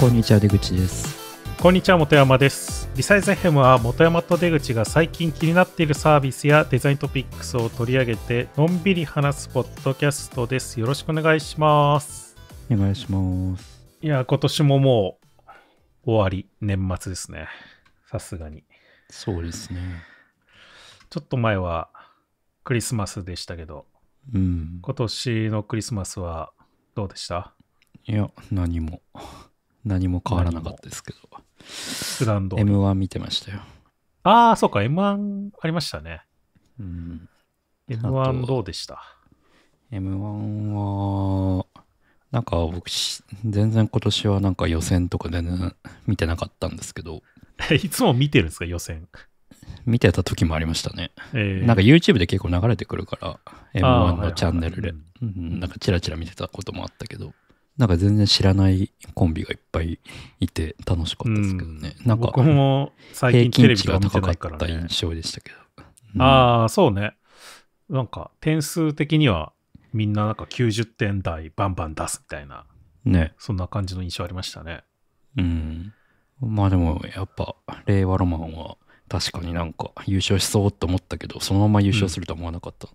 こんにちは出口ですこんにちは本山ですリサイズ FM は元山と出口が最近気になっているサービスやデザイントピックスを取り上げてのんびり話すポッドキャストですよろしくお願いしますお願いしますいや今年ももう終わり年末ですねさすがにそうですねちょっと前はクリスマスでしたけど、うん、今年のクリスマスはどうでしたいや何も何も変わらなかったですけど。普段通り。M1 見てましたよ。ああ、そうか、M1 ありましたね。うん。M1 どうでした ?M1 は、なんか僕、全然今年はなんか予選とか全然見てなかったんですけど。いつも見てるんですか、予選。見てた時もありましたね。えー、なんか YouTube で結構流れてくるから、M1 のチャンネルで、なんかチラチラ見てたこともあったけど。なんか全然知らないコンビがいっぱいいて楽しかったですけどね。うん、なんか、平均値が高かった印象でしたけど。うん、ああ、そうね。なんか、点数的にはみんななんか90点台バンバン出すみたいな、ね。そんな感じの印象ありましたね。うん。まあでも、やっぱ、令和ロマンは確かになんか優勝しそうと思ったけど、そのまま優勝するとは思わなかった。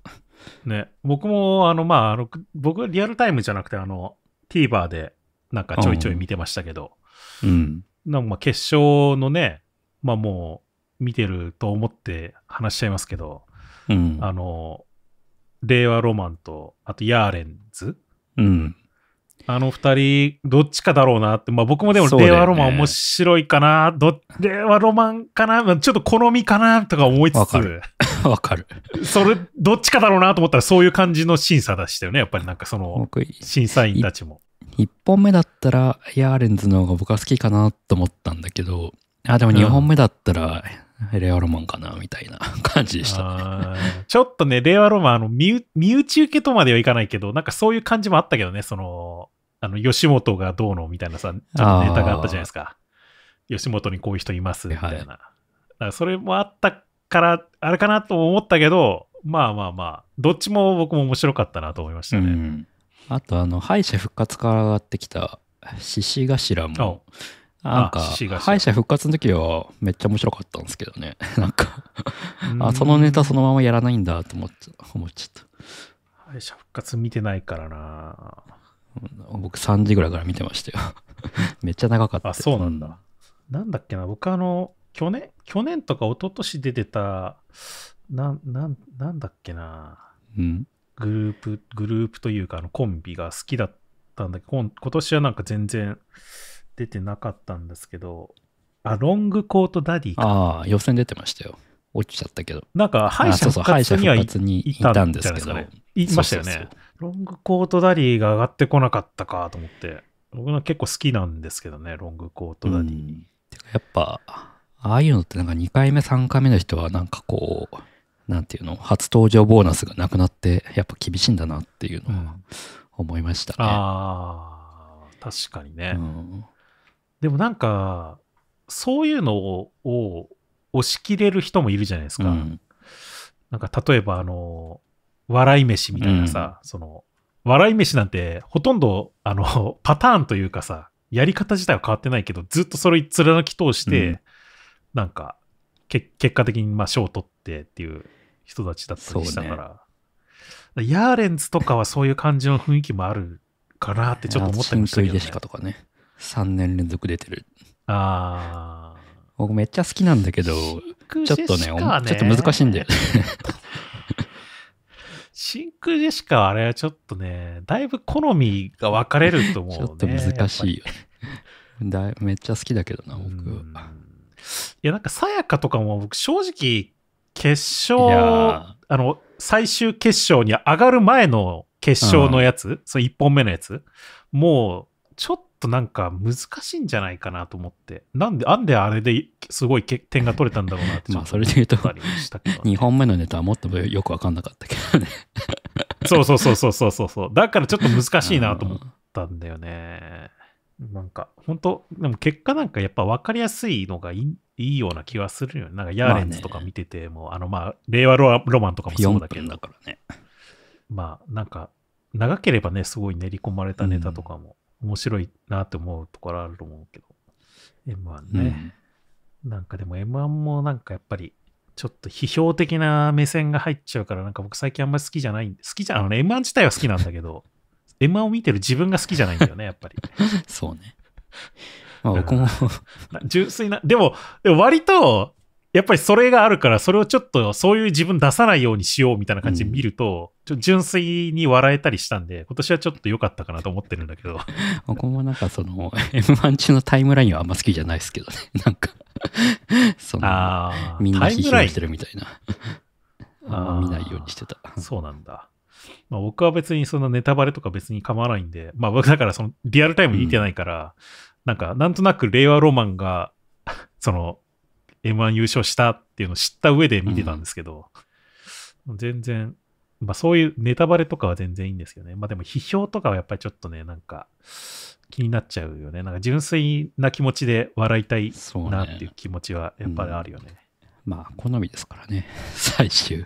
うん、ね。僕も、あの、まあ、あの僕はリアルタイムじゃなくて、あの、TVer でなんかちょいちょい見てましたけど、うん。なんか決勝のね、まあもう見てると思って話しちゃいますけど、うん、あの、令和ロマンと、あとヤーレンズ。うん。あの二人、どっちかだろうなって、まあ僕もでも、令和ロマン面白いかな、ね、ど令和ロマンかな、ちょっと好みかなとか思いつつ、わかる。それ、どっちかだろうなと思ったら、そういう感じの審査だしたよね、やっぱりなんかその、審査員たちも。1本目だったらヤーレンズの方が僕は好きかなと思ったんだけど、あ、でも2本目だったら、令和ロマンかなみたいな 感じでした、ね、ちょっとね、令和ロマン、あの身、身内受けとまではいかないけど、なんかそういう感じもあったけどね、その、あの、吉本がどうのみたいなさ、ちょっとネタがあったじゃないですか。吉本にこういう人います、みたいな。はい、それもあったから、あれかなと思ったけど、まあまあまあ、どっちも僕も面白かったなと思いましたね。うんあとあの敗者復活から上がってきた獅子頭もなんか敗者復活の時はめっちゃ面白かったんですけどね なんかあそのネタそのままやらないんだと思っちゃ思っちゃった敗者復活見てないからな僕3時ぐらいから見てましたよ めっちゃ長かったあそうなんだ、うん、なんだっけな僕あの去年去年とか一昨年出てたななんなんだっけなうんグループ、グループというか、あの、コンビが好きだったんだけど、今年はなんか全然出てなかったんですけど、あ、ロングコートダディか。ああ、予選出てましたよ。落ちちゃったけど。なんか、敗者復活にはい、にいたんですけど。いましたよねそうそうそう。ロングコートダディが上がってこなかったかと思って。僕は結構好きなんですけどね、ロングコートダディ。うん、やっぱ、ああいうのってなんか2回目、3回目の人はなんかこう、なんていうの、初登場ボーナスがなくなって、やっぱ厳しいんだなっていうのは思いましたね。うん、ああ、確かにね、うん、でもなんか、そういうのを押し切れる人もいるじゃないですか。うん、なんか例えば、あの、笑い飯みたいなさ、その、笑い飯なんてほとんど、あの、パターンというかさ、やり方自体は変わってないけど、ずっとそれ貫き通して、なんか、結果的にまあ賞を取ってっていう人たちだったりしたから。ヤーレンズとかはそういう感じの雰囲気もあるかなってちょっと思ったりもしけど、ね。シとかね。3年連続出てる。ああ。僕めっちゃ好きなんだけど、ね、ちょっとね、ちょっと難しいんだよね。真 空ジェシカはあれはちょっとね、だいぶ好みが分かれると思う、ね、ちょっと難しいよだいめっちゃ好きだけどな、僕。いや、なんかさやかとかも僕正直決勝、あの、最終決勝に上がる前の決勝のやつ、うん、その1本目のやつ、もう、ちょっとなんか難しいんじゃないかなと思って、なんで、なんであれですごい点が取れたんだろうなってまあ、それで言うと、2本目のネタはもっとよく分かんなかったけどねそうそうそうそうそうそうそう。だからちょっと難しいなと思ったんだよね。なんか、本当でも結果なんかやっぱ分かりやすいのがいいいいような気はするよね。なんか、ヤーレンズとか見てても、まあね、あの、まあ、令和ロマンとかもそうだけど。だからね。まあ、なんか、長ければね、すごい練り込まれたネタとかも、面白いなって思うところあると思うけど。うん、M1 ね。うん、なんかでも M1 もなんかやっぱり、ちょっと批評的な目線が入っちゃうから、なんか僕最近あんまり好きじゃないんで、好きじゃ、あのね、M1 自体は好きなんだけど、M1 を見てる自分が好きじゃないんだよね、やっぱり。そうね。まあ僕も 純粋な、でも、でも割と、やっぱりそれがあるから、それをちょっとそういう自分出さないようにしようみたいな感じで見ると、うん、純粋に笑えたりしたんで、今年はちょっと良かったかなと思ってるんだけど。僕もなんかその、M1 中のタイムラインはあんま好きじゃないですけどね。なんかその、みんな批評してるみたいな。あ見ないようにしてた。そうなんだ。まあ、僕は別にそのネタバレとか別に構わないんで、まあ僕だからそのリアルタイムに見てないから、なんか、なんとなく令和ロマンが その、M1 優勝したっていうのを知った上で見てたんですけど、うん、全然、まあそういうネタバレとかは全然いいんですけどね。まあでも批評とかはやっぱりちょっとね、なんか気になっちゃうよね。なんか純粋な気持ちで笑いたいなっていう気持ちはやっぱりあるよね。ねうん、まあ好みですからね、最終。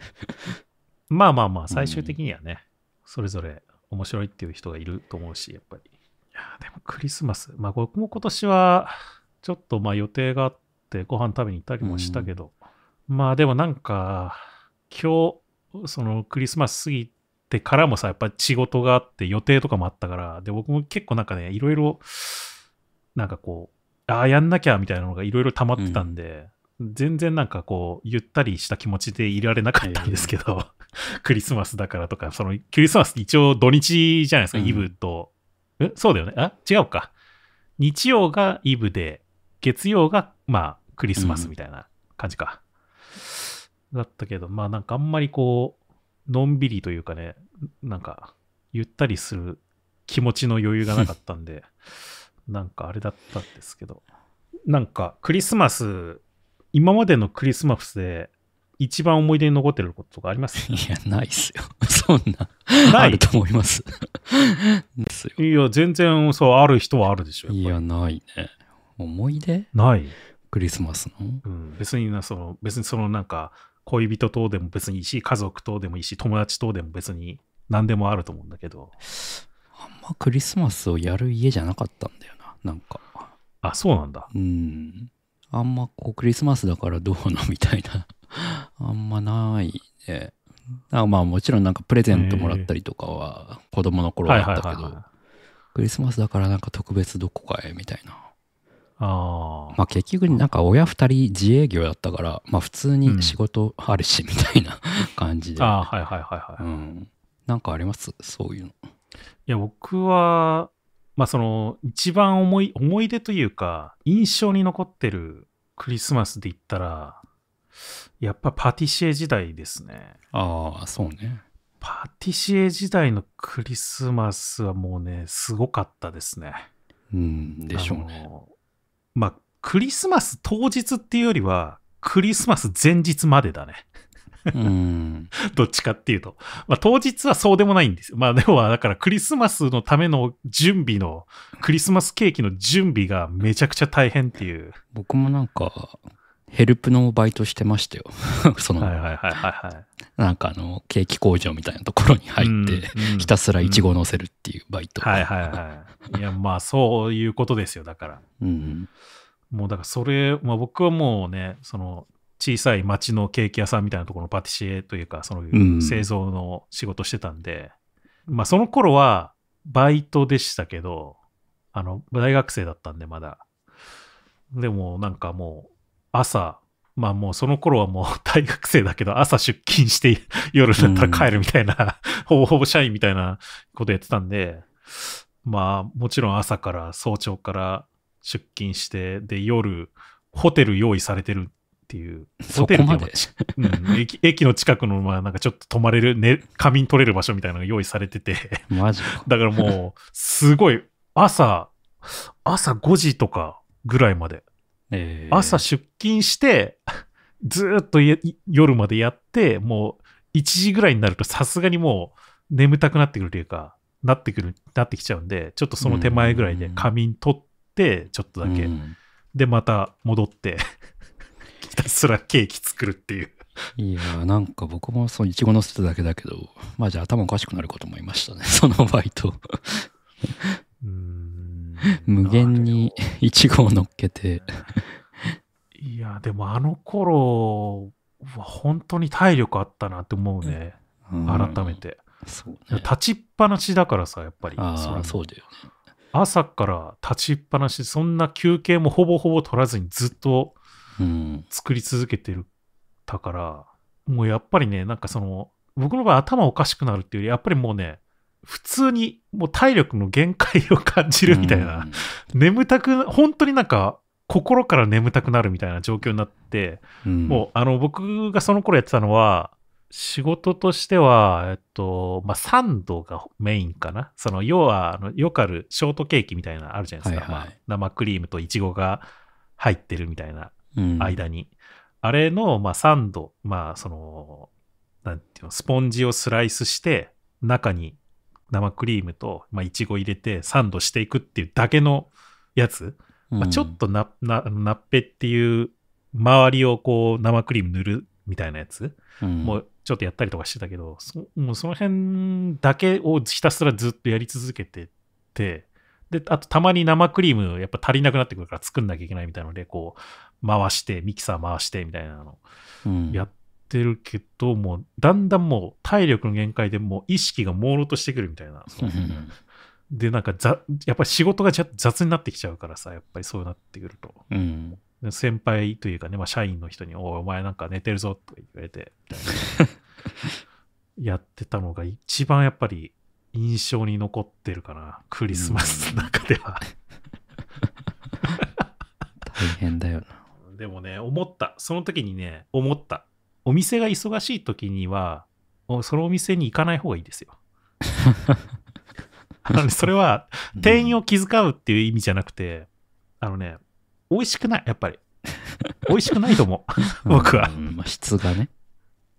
まあまあまあ、最終的にはね、うん、それぞれ面白いっていう人がいると思うし、やっぱり。やでもクリスマス、まあ、僕も今年はちょっとまあ予定があってご飯食べに行ったりもしたけど、うん、まあでもなんか今日そのクリスマス過ぎてからもさやっぱ仕事があって予定とかもあったからで僕も結構なんかねいろいろなんかこうああやんなきゃみたいなのがいろいろ溜まってたんで、うん、全然なんかこうゆったりした気持ちでいられなかったんですけど、えー、クリスマスだからとかそのクリスマス一応土日じゃないですか、うん、イブとえそうだよね。あ違うか。日曜がイブで、月曜が、まあ、クリスマスみたいな感じか。うん、だったけど、まあ、なんかあんまりこう、のんびりというかね、なんか、ゆったりする気持ちの余裕がなかったんで、なんかあれだったんですけど、なんかクリスマス、今までのクリスマスで一番思い出に残ってることとかありますいや、ないっすよ。そんな、ないあると思います。ですよ。いや、全然、そう、ある人はあるでしょ。いや、ないね。思い出ない。クリスマスの、うん、別にな、その、別にそのなんか、恋人等でも別にいいし、家族等でもいいし、友達等でも別に何でもあると思うんだけど。あんまクリスマスをやる家じゃなかったんだよな、なんか。あ、そうなんだ。うん。あんまこう、クリスマスだからどうのみたいな あんまないね。あまあもちろんなんかプレゼントもらったりとかは子供の頃はあったけど、クリスマスだからなんか特別どこかへみたいな。あまあ結局なんか親2人自営業だったから、まあ、普通に仕事あるしみたいな感じで、あはいはいはいはい、うん、なんかありますそういうのいや僕はまあその一番思い思い出というか印象に残ってるクリスマスで言ったらやっぱパティシエ時代ですねああそうねパティシエ時代のクリスマスはもうね、すごかったですね。うん、でしょうね。まあ、クリスマス当日っていうよりは、クリスマス前日までだね。うん、どっちかっていうと。まあ、当日はそうでもないんですよ。まあ、でも、だからクリスマスのための準備の、クリスマスケーキの準備がめちゃくちゃ大変っていう。僕もなんか、ヘルプのバイトしてましたよ。その、なんかあの、ケーキ工場みたいなところに入って、うんひたすらイチゴ乗せるっていうバイト。はいはいはい。いや、まあそういうことですよ、だから。うん、もうだからそれ、まあ僕はもうね、その、小さい町のケーキ屋さんみたいなところのパティシエというか、その製造の仕事してたんで、うん、まあその頃はバイトでしたけど、あの、大学生だったんでまだ。でもなんかもう、朝、まあもうその頃はもう 大学生だけど朝出勤して夜だったら帰るみたいな、ほぼほぼ社員みたいなことやってたんで、まあもちろん朝から早朝から出勤して、で夜ホテル用意されてるっていう。ホテルまで、うん、駅 駅の近くの、まあ、なんかちょっと泊まれる、ね、仮眠取れる場所みたいなのが用意されてて。マジだからもう、すごい、朝、朝5時とかぐらいまで、えー、朝出勤して、ずっと夜までやって、もう1時ぐらいになるとさすがにもう眠たくなってくるというか、なってくる、なってきちゃうんで、ちょっとその手前ぐらいで仮眠取って、ちょっとだけ。うん、で、また戻って ひたすらケーキ作るっていういやなんか僕もそのいちご乗せただけだけど、まあじゃあ頭おかしくなることもいましたね、そのバイト無限に1号を乗っけて。いや、でもあの頃は本当に体力あったなって思うね。改めて。そうね、立ちっぱなしだからさ、やっぱり。あそうだよね。朝から立ちっぱなし、そんな休憩もほぼほぼ取らずにずっと作り続けてる、たから、もうやっぱりね、なんかその、僕の場合頭おかしくなるっていうより、やっぱりもうね、普通にもう体力の限界を感じるみたいな、眠たく、本当になんか心から眠たくなるみたいな状況になって、うん、もうあの僕がその頃やってたのは、仕事としては、えっと、まあ、サンドがメインかな。その、要は、あの、よくあるショートケーキみたいなあるじゃないですか。はいはい、まあ、生クリームとイチゴが入ってるみたいな間に。うん、あれの、まあ、サンド、まあ、その、なんていうの、スポンジをスライスして、中に生クリームと、まあ、いちご入れてサンドしていくっていうだけのやつ、まあ、ちょっとな,、ななっぺっていう周りをこう生クリーム塗るみたいなやつ、うん、もうちょっとやったりとかしてたけどそもうその辺だけをひたすらずっとやり続けててであとたまに生クリームやっぱ足りなくなってくるから作んなきゃいけないみたいなのでこう回してミキサー回してみたいなのやっってるけど、もうだんだんもう体力の限界でもう意識が朦朧としてくるみたいな。で、なんかざ、やっぱり仕事が雑になってきちゃうからさ、やっぱりそうなってくると。うん、先輩というかね、まあ、社員の人に、おお前なんか寝てるぞとか言われて、やってたのが一番やっぱり印象に残ってるかな、クリスマスの中では。大変だよな。でもね、思った。その時にね、思った。お店が忙しい時には、そのお店に行かない方がいいですよ。あのね、それは、店員を気遣うっていう意味じゃなくて、あのね、美味しくない、やっぱり。美味しくないと思う、僕は。まあ、質がね。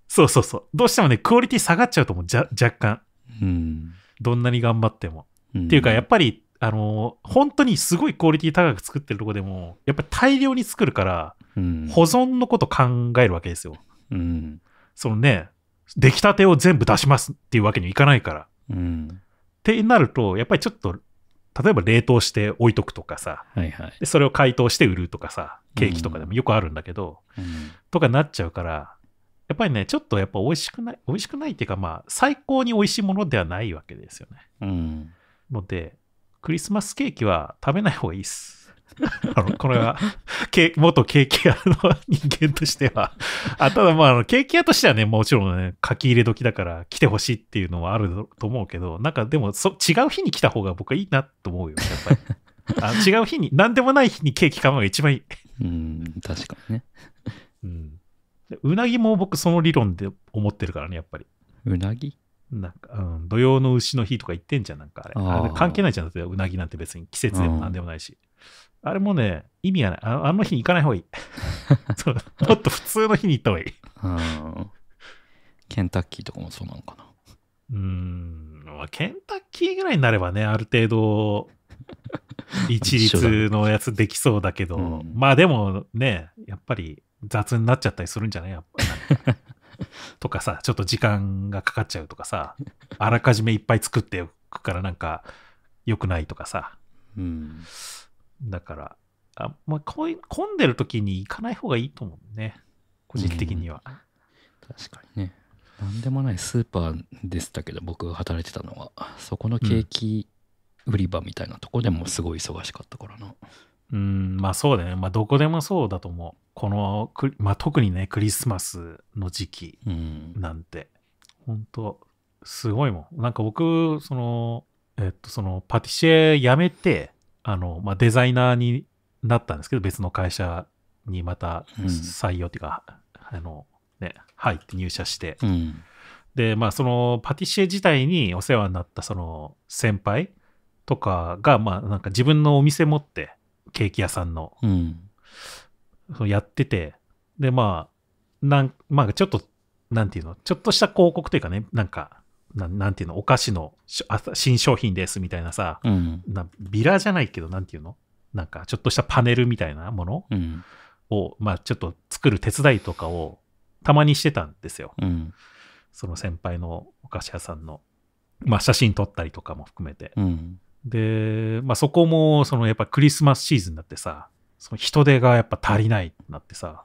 そうそうそう。どうしてもね、クオリティ下がっちゃうと思う、じゃ若干。うん、どんなに頑張っても。うん、っていうか、やっぱり、あのー、本当にすごいクオリティ高く作ってるとこでも、やっぱり大量に作るから、うん、保存のこと考えるわけですよ。うん、そのね出来たてを全部出しますっていうわけにはいかないから。うん、ってなるとやっぱりちょっと例えば冷凍して置いとくとかさ、はいはい、でそれを解凍して売るとかさケーキとかでもよくあるんだけど、うん、とかなっちゃうからやっぱりねちょっとやっぱ美味しくない美味しくないっていうかまあ最高に美味しいものではないわけですよね、うん、のでクリスマスケーキは食べない方がいいっす あの、これは、け元ケーキ屋の人間としては。あただ、まあ、あの、ケーキ屋としてはね、もちろんね、書き入れ時だから来てほしいっていうのはあると思うけど、なんかでもそ、違う日に来た方が僕はいいなと思うよ、やっぱり。あ違う日に、何でもない日にケーキ買うのが一番いい。うん、確かにね。うん。うなぎも僕その理論で思ってるからね、やっぱり。うなぎなんか、うん、土曜の牛の日とか言ってんじゃん、なんかあれ。あれ関係ないじゃん、うなぎなんて別に季節でも何でもないし。うんあれもね、意味がない。あの日に行かない方がいい。そうもっと普通の日に行った方がいい。うん。ケンタッキーとかもそうなのかな。うん、ケンタッキーぐらいになればね、ある程度、一律のやつできそうだけど、うん、まあでもね、やっぱり雑になっちゃったりするんじゃないやっぱ とかさ、ちょっと時間がかかっちゃうとかさ、あらかじめいっぱい作っておくからなんか良くないとかさ。うんだから、あまあ、混んでる時に行かない方がいいと思うね。個人的には。確かにね。なんでもないスーパーでしたけど、僕が働いてたのは、そこのケーキ売り場みたいなとこでもすごい忙しかったからな。うん、まあそうだね。まあどこでもそうだと思う。この、まあ特にね、クリスマスの時期なんて、うん、本当すごいもん。なんか僕、その、えっと、そのパティシエ辞めて、あの、まあ、デザイナーになったんですけど、別の会社にまた採用っていうか、うん、あの、ね、入って入社して、うん、で、まあ、そのパティシエ自体にお世話になったその先輩とかが、まあ、なんか自分のお店持って、ケーキ屋さんの、うん、そのやってて、で、まあ、なんまあ、ちょっと、なんていうの、ちょっとした広告というかね、なんか、ななんていうのお菓子の新商品ですみたいなさ、うん、なビラじゃないけどなんていうのなんかちょっとしたパネルみたいなものを、うん、まあ、ちょっと作る手伝いとかをたまにしてたんですよ、うん、その先輩のお菓子屋さんの、まあ、写真撮ったりとかも含めて、で、まあ、そこもそのやっぱクリスマスシーズンになってさその人手がやっぱ足りないってなってさ、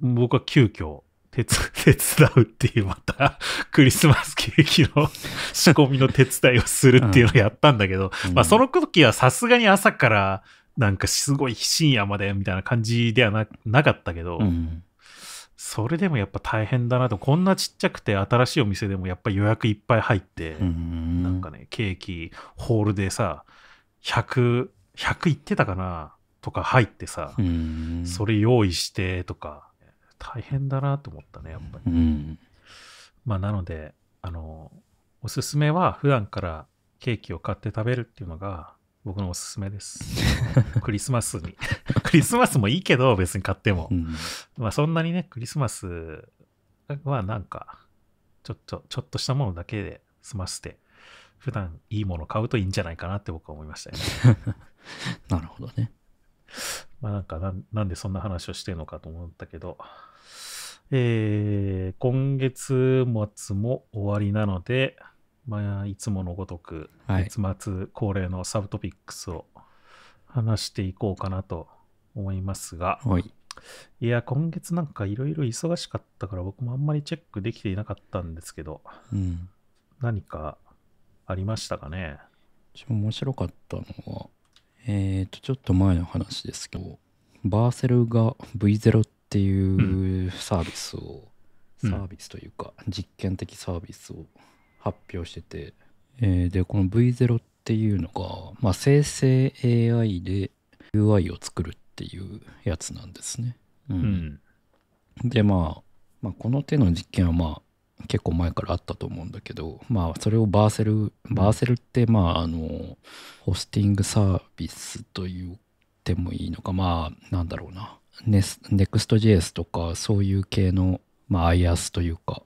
僕は急遽 手伝うっていう、また、クリスマスケーキの 仕込みの手伝いをするっていうのをやったんだけど、うん、まあ、その時はさすがに朝から、なんかすごい深夜までみたいな感じではななかったけど、うん、それでもやっぱ大変だなと、こんなちっちゃくて新しいお店でもやっぱ予約いっぱい入って、うん、なんかね、ケーキ、ホールでさ、100、100いってたかなとか入ってさ、それ用意してとか、大変だなと思ったね、やっぱり。うん、まあ、なので、あの、おすすめは普段からケーキを買って食べるっていうのが僕のおすすめです。クリスマスに。クリスマスもいいけど、別に買っても。うん、まあ、そんなにね、クリスマスはなんか、ちょっと、ちょっとしたものだけで済ませて、普段いいもの買うといいんじゃないかなって僕は思いましたよね。なるほどね。まあなんかなん、なんでそんな話をしてるのかと思ったけど、えー、今月末も終わりなので、まあ、いつものごとく、月末恒例のサブトピックスを話していこうかなと思いますが、はい、いや、今月なんかいろいろ忙しかったから、僕もあんまりチェックできていなかったんですけど、うん、何かありましたかね面白かったのは、えっ、ー、と、ちょっと前の話ですけど、バーセルが V0 ってっていうサービスを、うん、サービスというか実験的サービスを発表してて、えー、でこの V0 っていうのが、まあ、生成 AI で UI を作るっていうやつなんですね。うん、うん、で、まあ、まあ、この手の実験はまあ結構前からあったと思うんだけど、まあ、それをバーセルバーセルってまああのホスティングサービスと言ってもいいのかまあなんだろうな Next.js とかそういう系の、まあ、IaaS というか、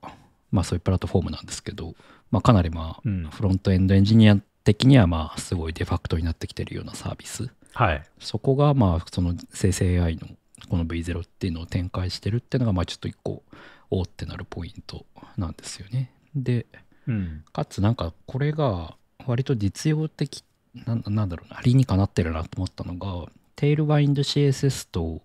まあ、そういうプラットフォームなんですけど、まあ、かなり、まあ、うん、フロントエンドエンジニア的には、まあ、すごいデファクトになってきてるようなサービス。はい、そこが、まあ、その生成 AI のこの V0 っていうのを展開してるっていうのが、まあ、ちょっと一個、おってなるポイントなんですよね。で、うん、かつなんかこれが割と実用的ななんだろうな理にかなってるなと思ったのがテールワインド CSS と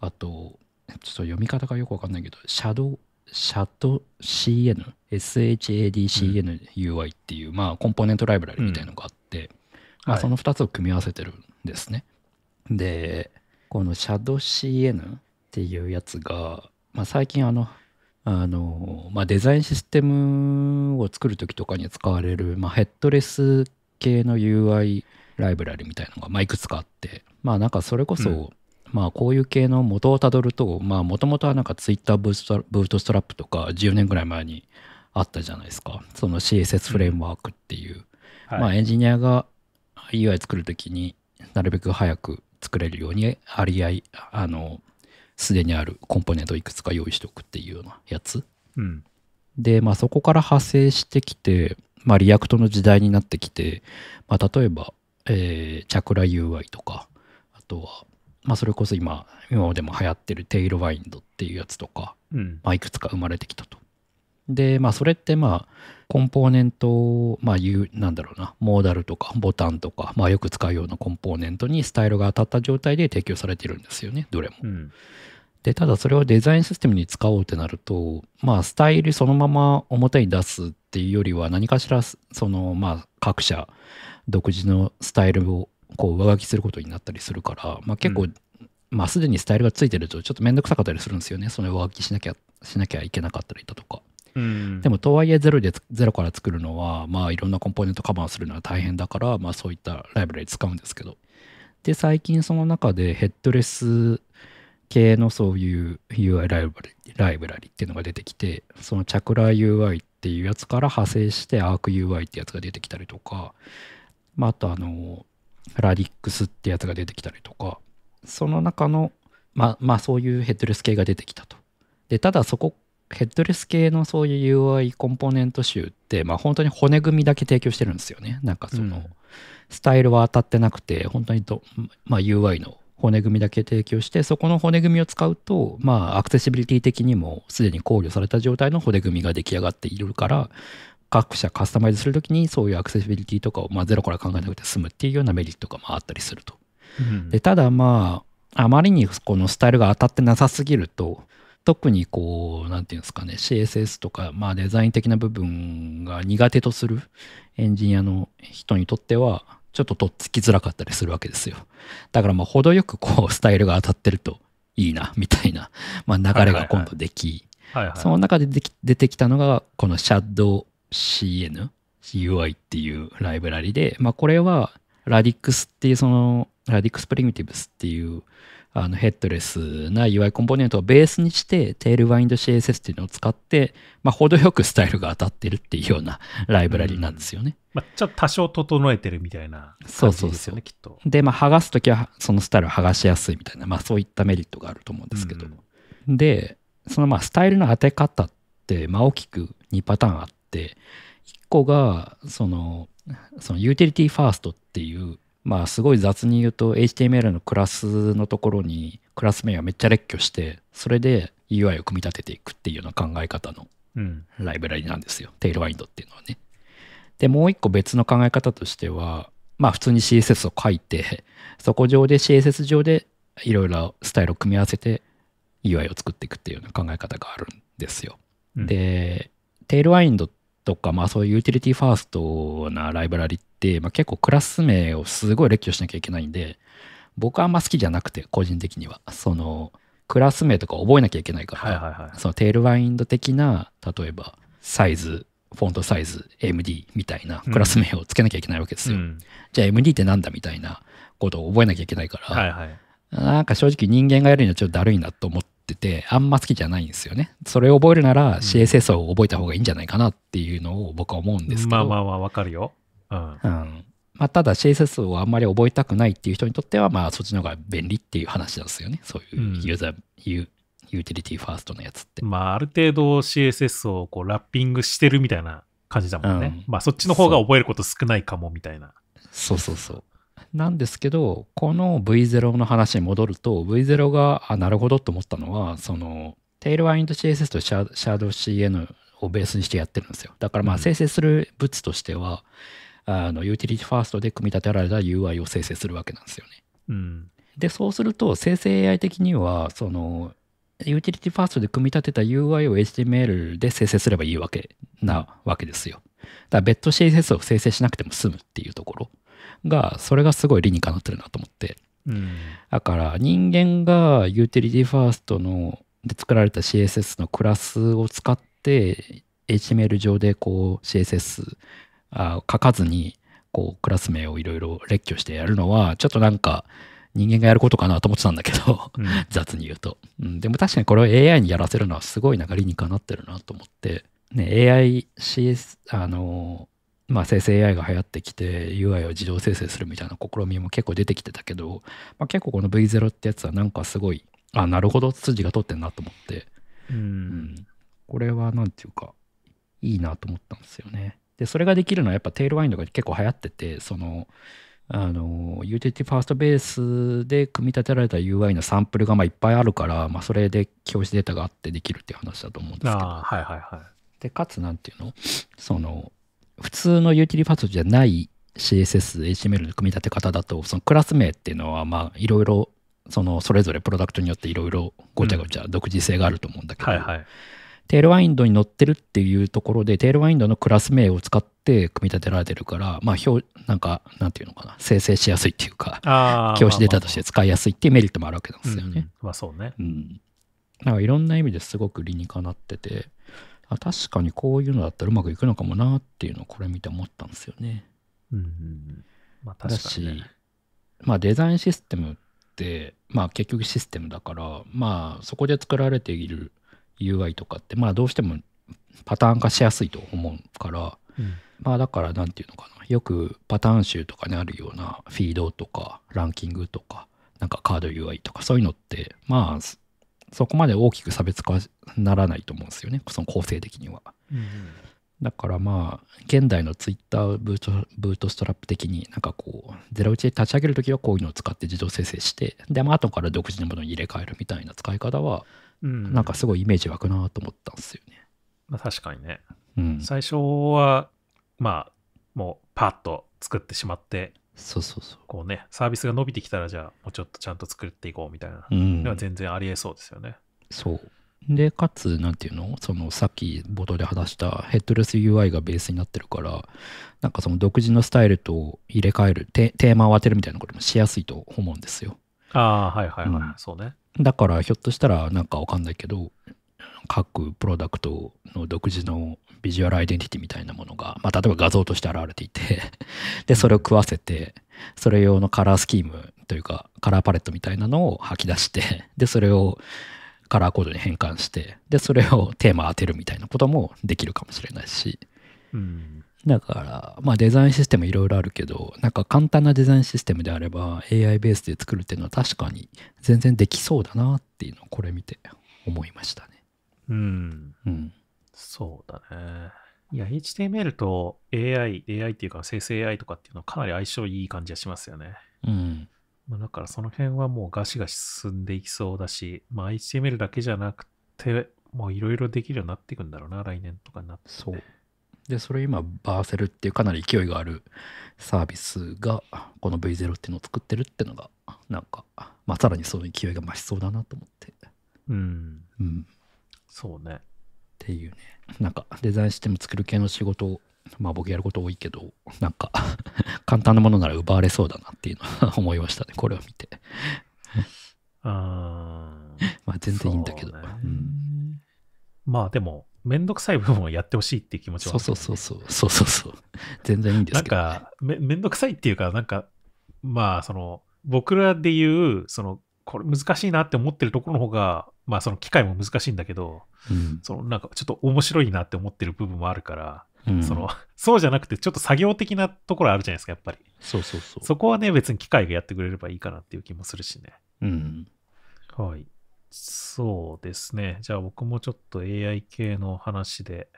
あと、ちょっと読み方がよくわかんないけど、シャドウ、シャド CN、SHADCNUI っていう、うん、まあ、コンポーネントライブラリみたいのがあって、うん、まあ、その2つを組み合わせてるんですね。はい、で、このシャド CN っていうやつが、まあ、最近あの、あのまあ、デザインシステムを作る時とかに使われる、まあ、ヘッドレス系の UI ライブラリみたいのが、まあ、いくつかあって、まあ、なんかそれこそ、うんまあこういう系の元をたどるとまあもともとはなんかツイッターブートストラップとか10年ぐらい前にあったじゃないですかその CSS フレームワークっていう、はい、まあエンジニアが UI 作るときになるべく早く作れるようにありあいあのすでにあるコンポーネントをいくつか用意しておくっていうようなやつ、うん、でまあそこから派生してきてまあリアクトの時代になってきて、まあ、例えば、えー、チャクラ UI とかあとはまあ、それこそ今今までも流行ってるテイルワインドっていうやつとか、うん、まあ、いくつか生まれてきたと。でまあそれってまあコンポーネントをまあ言うなんだろうなモーダルとかボタンとか、まあ、よく使うようなコンポーネントにスタイルが当たった状態で提供されてるんですよねどれも。うん、でただそれをデザインシステムに使おうってなるとまあスタイルそのまま表に出すっていうよりは何かしらそのまあ各社独自のスタイルをこう上書きすることになったりするから、まあ、結構、うん、まあ、すでにスタイルがついてるとちょっと面倒くさかったりするんですよねその上書きしなきゃしなきゃいけなかったりだとか。うん、でもとはいえゼロでゼロから作るのはまあいろんなコンポーネントカバーするのは大変だからまあそういったライブラリ使うんですけどで最近その中でヘッドレス系のそういう UI ライブラリブラリっていうのが出てきてそのチャクラ UI っていうやつから派生してアーク UI ってやつが出てきたりとか、まあ、あとあのラディックスってやつが出てきたりとか、その中の、まあ、まあ、そういうヘッドレス系が出てきたと。で、ただそこ、ヘッドレス系のそういう UI コンポーネント集って、まあ、本当に骨組みだけ提供してるんですよね。なんかその、うん、スタイルは当たってなくて、本当にと、まあ、UI の骨組みだけ提供して、そこの骨組みを使うと、まあ、アクセシビリティ的にもすでに考慮された状態の骨組みが出来上がっているから、各社カスタマイズするときにそういうアクセシビリティとかを、まあ、ゼロから考えなくて済むっていうようなメリットがああったりすると。うん、でただまああまりにこのスタイルが当たってなさすぎると特にこう何て言うんですかね CSS とか、まあ、デザイン的な部分が苦手とするエンジニアの人にとってはちょっととっつきづらかったりするわけですよ。だからまあ程よくこうスタイルが当たってるといいなみたいな、まあ、流れが今度でき、その中で出てきたのがこのシャドウ CNUI っていうライブラリで、まあ、これは Radix っていうその Radix Primitives っていうあのヘッドレスな UI コンポーネントをベースにしてテールワインド CSS っていうのを使って、まあ、程よくスタイルが当たってるっていうようなライブラリなんですよね。うん、まあ、ちょっと多少整えてるみたいな感じですよね、きっと。で、まあ、剥がすときはそのスタイルを剥がしやすいみたいな、まあ、そういったメリットがあると思うんですけど。うん、で、そのまあスタイルの当て方って、まあ、大きく2パターンあって、って1個がそのそのユーティリティファーストっていうまあすごい雑に言うと HTML のクラスのところにクラス名がめっちゃ列挙してそれで UI を組み立てていくっていうような考え方のライブラリなんですよ、うん、テイルワインドっていうのはね。でもう一個別の考え方としてはまあ普通に CSS を書いてそこ上で CSS 上でいろいろスタイルを組み合わせて UI を作っていくっていうような考え方があるんですよ。うん、でテイルワインドってとか、まあそういうユーティリティファーストなライブラリって、まあ、結構クラス名をすごい列挙しなきゃいけないんで、僕はあんま好きじゃなくて、個人的には。その、クラス名とか覚えなきゃいけないから、はいはいはい、そのテールワインド的な、例えばサイズ、フォントサイズ、MD みたいなクラス名をつけなきゃいけないわけですよ。うん、じゃあ MD ってなんだみたいなことを覚えなきゃいけないから、はいはい、なんか正直人間がやるにはちょっとだるいなと思っってて、あんま好きじゃないんですよね。それを覚えるなら CSS を覚えた方がいいんじゃないかなっていうのを僕は思うんですけど。まあまあまあ、わかるよ。うん。うんまあ、ただ CSS をあんまり覚えたくないっていう人にとっては、まあそっちの方が便利っていう話なんですよね。そういうユーザー、うん、ユーティリティファーストのやつって。まあある程度 CSS をこうラッピングしてるみたいな感じだもんね。うん、まあそっちの方が覚えること少ないかもみたいな。そうそうそう。なんですけどこの V0 の話に戻ると V0 があなるほどと思ったのはそのテールワインド CSS とシャシャード CN をベースにしてやってるんですよだからまあ生成する物としては、うん、あのユーティリティファーストで組み立てられた UI を生成するわけなんですよね。うん、でそうすると生成 AI 的にはそのユーティリティファーストで組み立てた UI を HTML で生成すればいいわけなわけですよ。だから別途 CSS を生成しなくても済むっていうところ。がそれがすごい理にかなってるなと思って、うん、だから人間がユーティリティファーストので作られた CSS のクラスを使って HTML 上でこう CSS あ書かずにこうクラス名をいろいろ列挙してやるのはちょっとなんか人間がやることかなと思ってたんだけど、うん、雑に言うと、うん、でも確かにこれを AI にやらせるのはすごいなんか理にかなってるなと思って、ね、AI、CS、あのまあ、生成 AI が流行ってきて UI を自動生成するみたいな試みも結構出てきてたけど、まあ、結構この V0 ってやつはなんかすごいあなるほど筋が通ってんなと思って、うん、うん、これは何て言うかいいなと思ったんですよね。でそれができるのはやっぱテールワインドが結構流行っててそのあのユーティリティファーストベースで組み立てられた UI のサンプルがまあいっぱいあるから、まあ、それで教師データがあってできるっていう話だと思うんですけど。はいはいはい、でかつ何て言うのその普通のユーティリファストじゃない CSS、HTML の組み立て方だと、そのクラス名っていうのは、まあ、いろいろ、その、それぞれプロダクトによっていろいろごちゃごちゃ、独自性があると思うんだけど、うんはいはい、テールワインドに乗ってるっていうところで、テールワインドのクラス名を使って組み立てられてるから、まあ、表、なんか、なんていうのかな、生成しやすいっていうか、教師データとして使いやすいっていうメリットもあるわけなんですよね。うん、まあ、そうね。うん。なんかいろんな意味ですごく理にかなってて、あ確かにこういうのだったらうまくいくのかもなっていうのをこれ見て思ったんですよね。うん、まあ確かに、ね、だし、まあ、デザインシステムって、まあ、結局システムだから、まあ、そこで作られている UI とかって、まあ、どうしてもパターン化しやすいと思うから、うん、まあだから何て言うのかなよくパターン集とかにあるようなフィードとかランキングとかなんかカード UI とかそういうのってまあそこまで大きく差別化ならないと思うんですよねその構成的には、うんだからまあ現代のツイッターブートブートストラップ的になんかこうゼロイチで立ち上げるときはこういうのを使って自動生成してでもあ後から独自のものに入れ替えるみたいな使い方は、なんかすごいイメージ湧くなと思ったんですよね、まあ、確かにね、うん、最初はまあもうパッと作ってしまってそうそうそう。こうね、サービスが伸びてきたら、じゃあ、もうちょっとちゃんと作っていこうみたいな、うん、では全然ありえそうですよね。そう。で、かつ、なんていうのその、さっき冒頭で話したヘッドレス UI がベースになってるから、なんかその独自のスタイルと入れ替える、テーマを当てるみたいなこともしやすいと思うんですよ。ああ、はいはいはい、うん、そうね。だから、ひょっとしたら、なんかわかんないけど、各プロダクトの独自のビジュアルアイデンティティみたいなものが、まあ、例えば画像として現れていて で、それを食わせて、それ用のカラースキームというか、カラーパレットみたいなのを吐き出して で、それをカラーコードに変換して、で、それをテーマ当てるみたいなこともできるかもしれないし、うん、だから、まあデザインシステムいろいろあるけど、なんか簡単なデザインシステムであれば AI ベースで作るっていうのは確かに全然できそうだなっていうのをこれ見て思いましたね。うん。そうだね。いや、HTML と AI、AI っていうか生成 AI とかっていうのはかなり相性いい感じがしますよね。うん。まあ、だからその辺はもうガシガシ進んでいきそうだし、まあ HTML だけじゃなくて、もういろいろできるようになっていくんだろうな、来年とかになって、ね、そう。で、それ今、バーセルっていうかなり勢いがあるサービスが、この V0 っていうのを作ってるっていうのが、なんか、まあ、さらにその勢いが増しそうだなと思って。うん。うん。そうね。っていうね。なんかデザインシステム作る系の仕事を、まあ僕やること多いけど、なんか 簡単なものなら奪われそうだなっていうのは 思いましたね、これを見て。あ まあ全然いいんだけど。ねうん、まあでも、めんどくさい部分をやってほしいっていう気持ちは、ね、そうそうそうそうそうそう全然いいんですけど、ね、なんかめめんどくさいっていうかなんかまあその僕らで言うそのこれ難しいなって思ってるところの方がまあその機会も難しいんだけど、うん、そのなんかちょっと面白いなって思ってる部分もあるから、うん、その そうじゃなくてちょっと作業的なところあるじゃないですかやっぱりそうそうそうそこはね別に機械がやってくれればいいかなっていう気もするしねうんはいそうですねじゃあ僕もちょっと AI 系の話で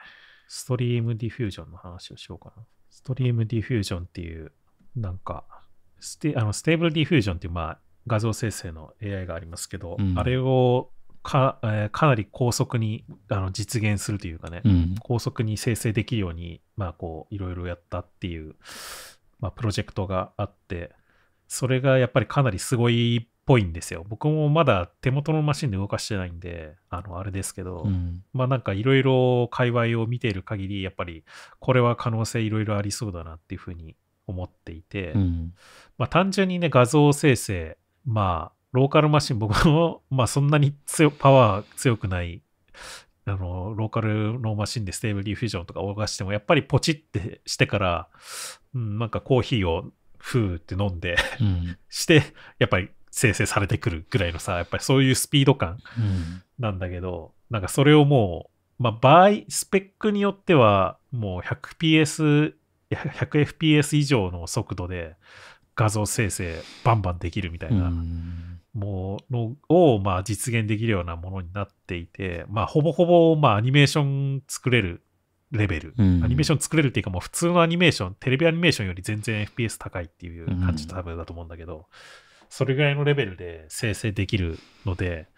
ストリームディフュージョンの話をしようかなストリームディフュージョンっていうなんかステあのステーブルディフュージョンっていうまあ画像生成の AI がありますけど、うん、あれをか,、えー、かなり高速にあの実現するというかね、うん、高速に生成できるように、まあ、こういろいろやったっていう、まあ、プロジェクトがあってそれがやっぱりかなりすごいっぽいんですよ僕もまだ手元のマシンで動かしてないんであのあれですけど、うん、まあなんかいろいろ界隈を見ている限りやっぱりこれは可能性いろいろありそうだなっていうふうに思っていて、うん、まあ、単純にね画像生成まあローカルマシン、僕も、まあ、そんなに強パワー強くない、あの、ローカルのマシンでステーブルディフュージョンとか動かしても、やっぱりポチってしてから、うん、なんかコーヒーをふーって飲んでうん、して、やっぱり生成されてくるぐらいのさ、やっぱりそういうスピード感なんだけど、うん、なんかそれをもう、まあ、場合、スペックによっては、もう 100PS、100fps 以上の速度で画像生成バンバンできるみたいな。うんものを、まあ、実現できるようなものになっていて、まあ、ほぼほぼ、まあ、アニメーション作れるレベル、うん、アニメーション作れるっていうか、もう普通のアニメーション、テレビアニメーションより全然 FPS 高いっていう感じ多分だと思うんだけど、うん、それぐらいのレベルで生成できるので、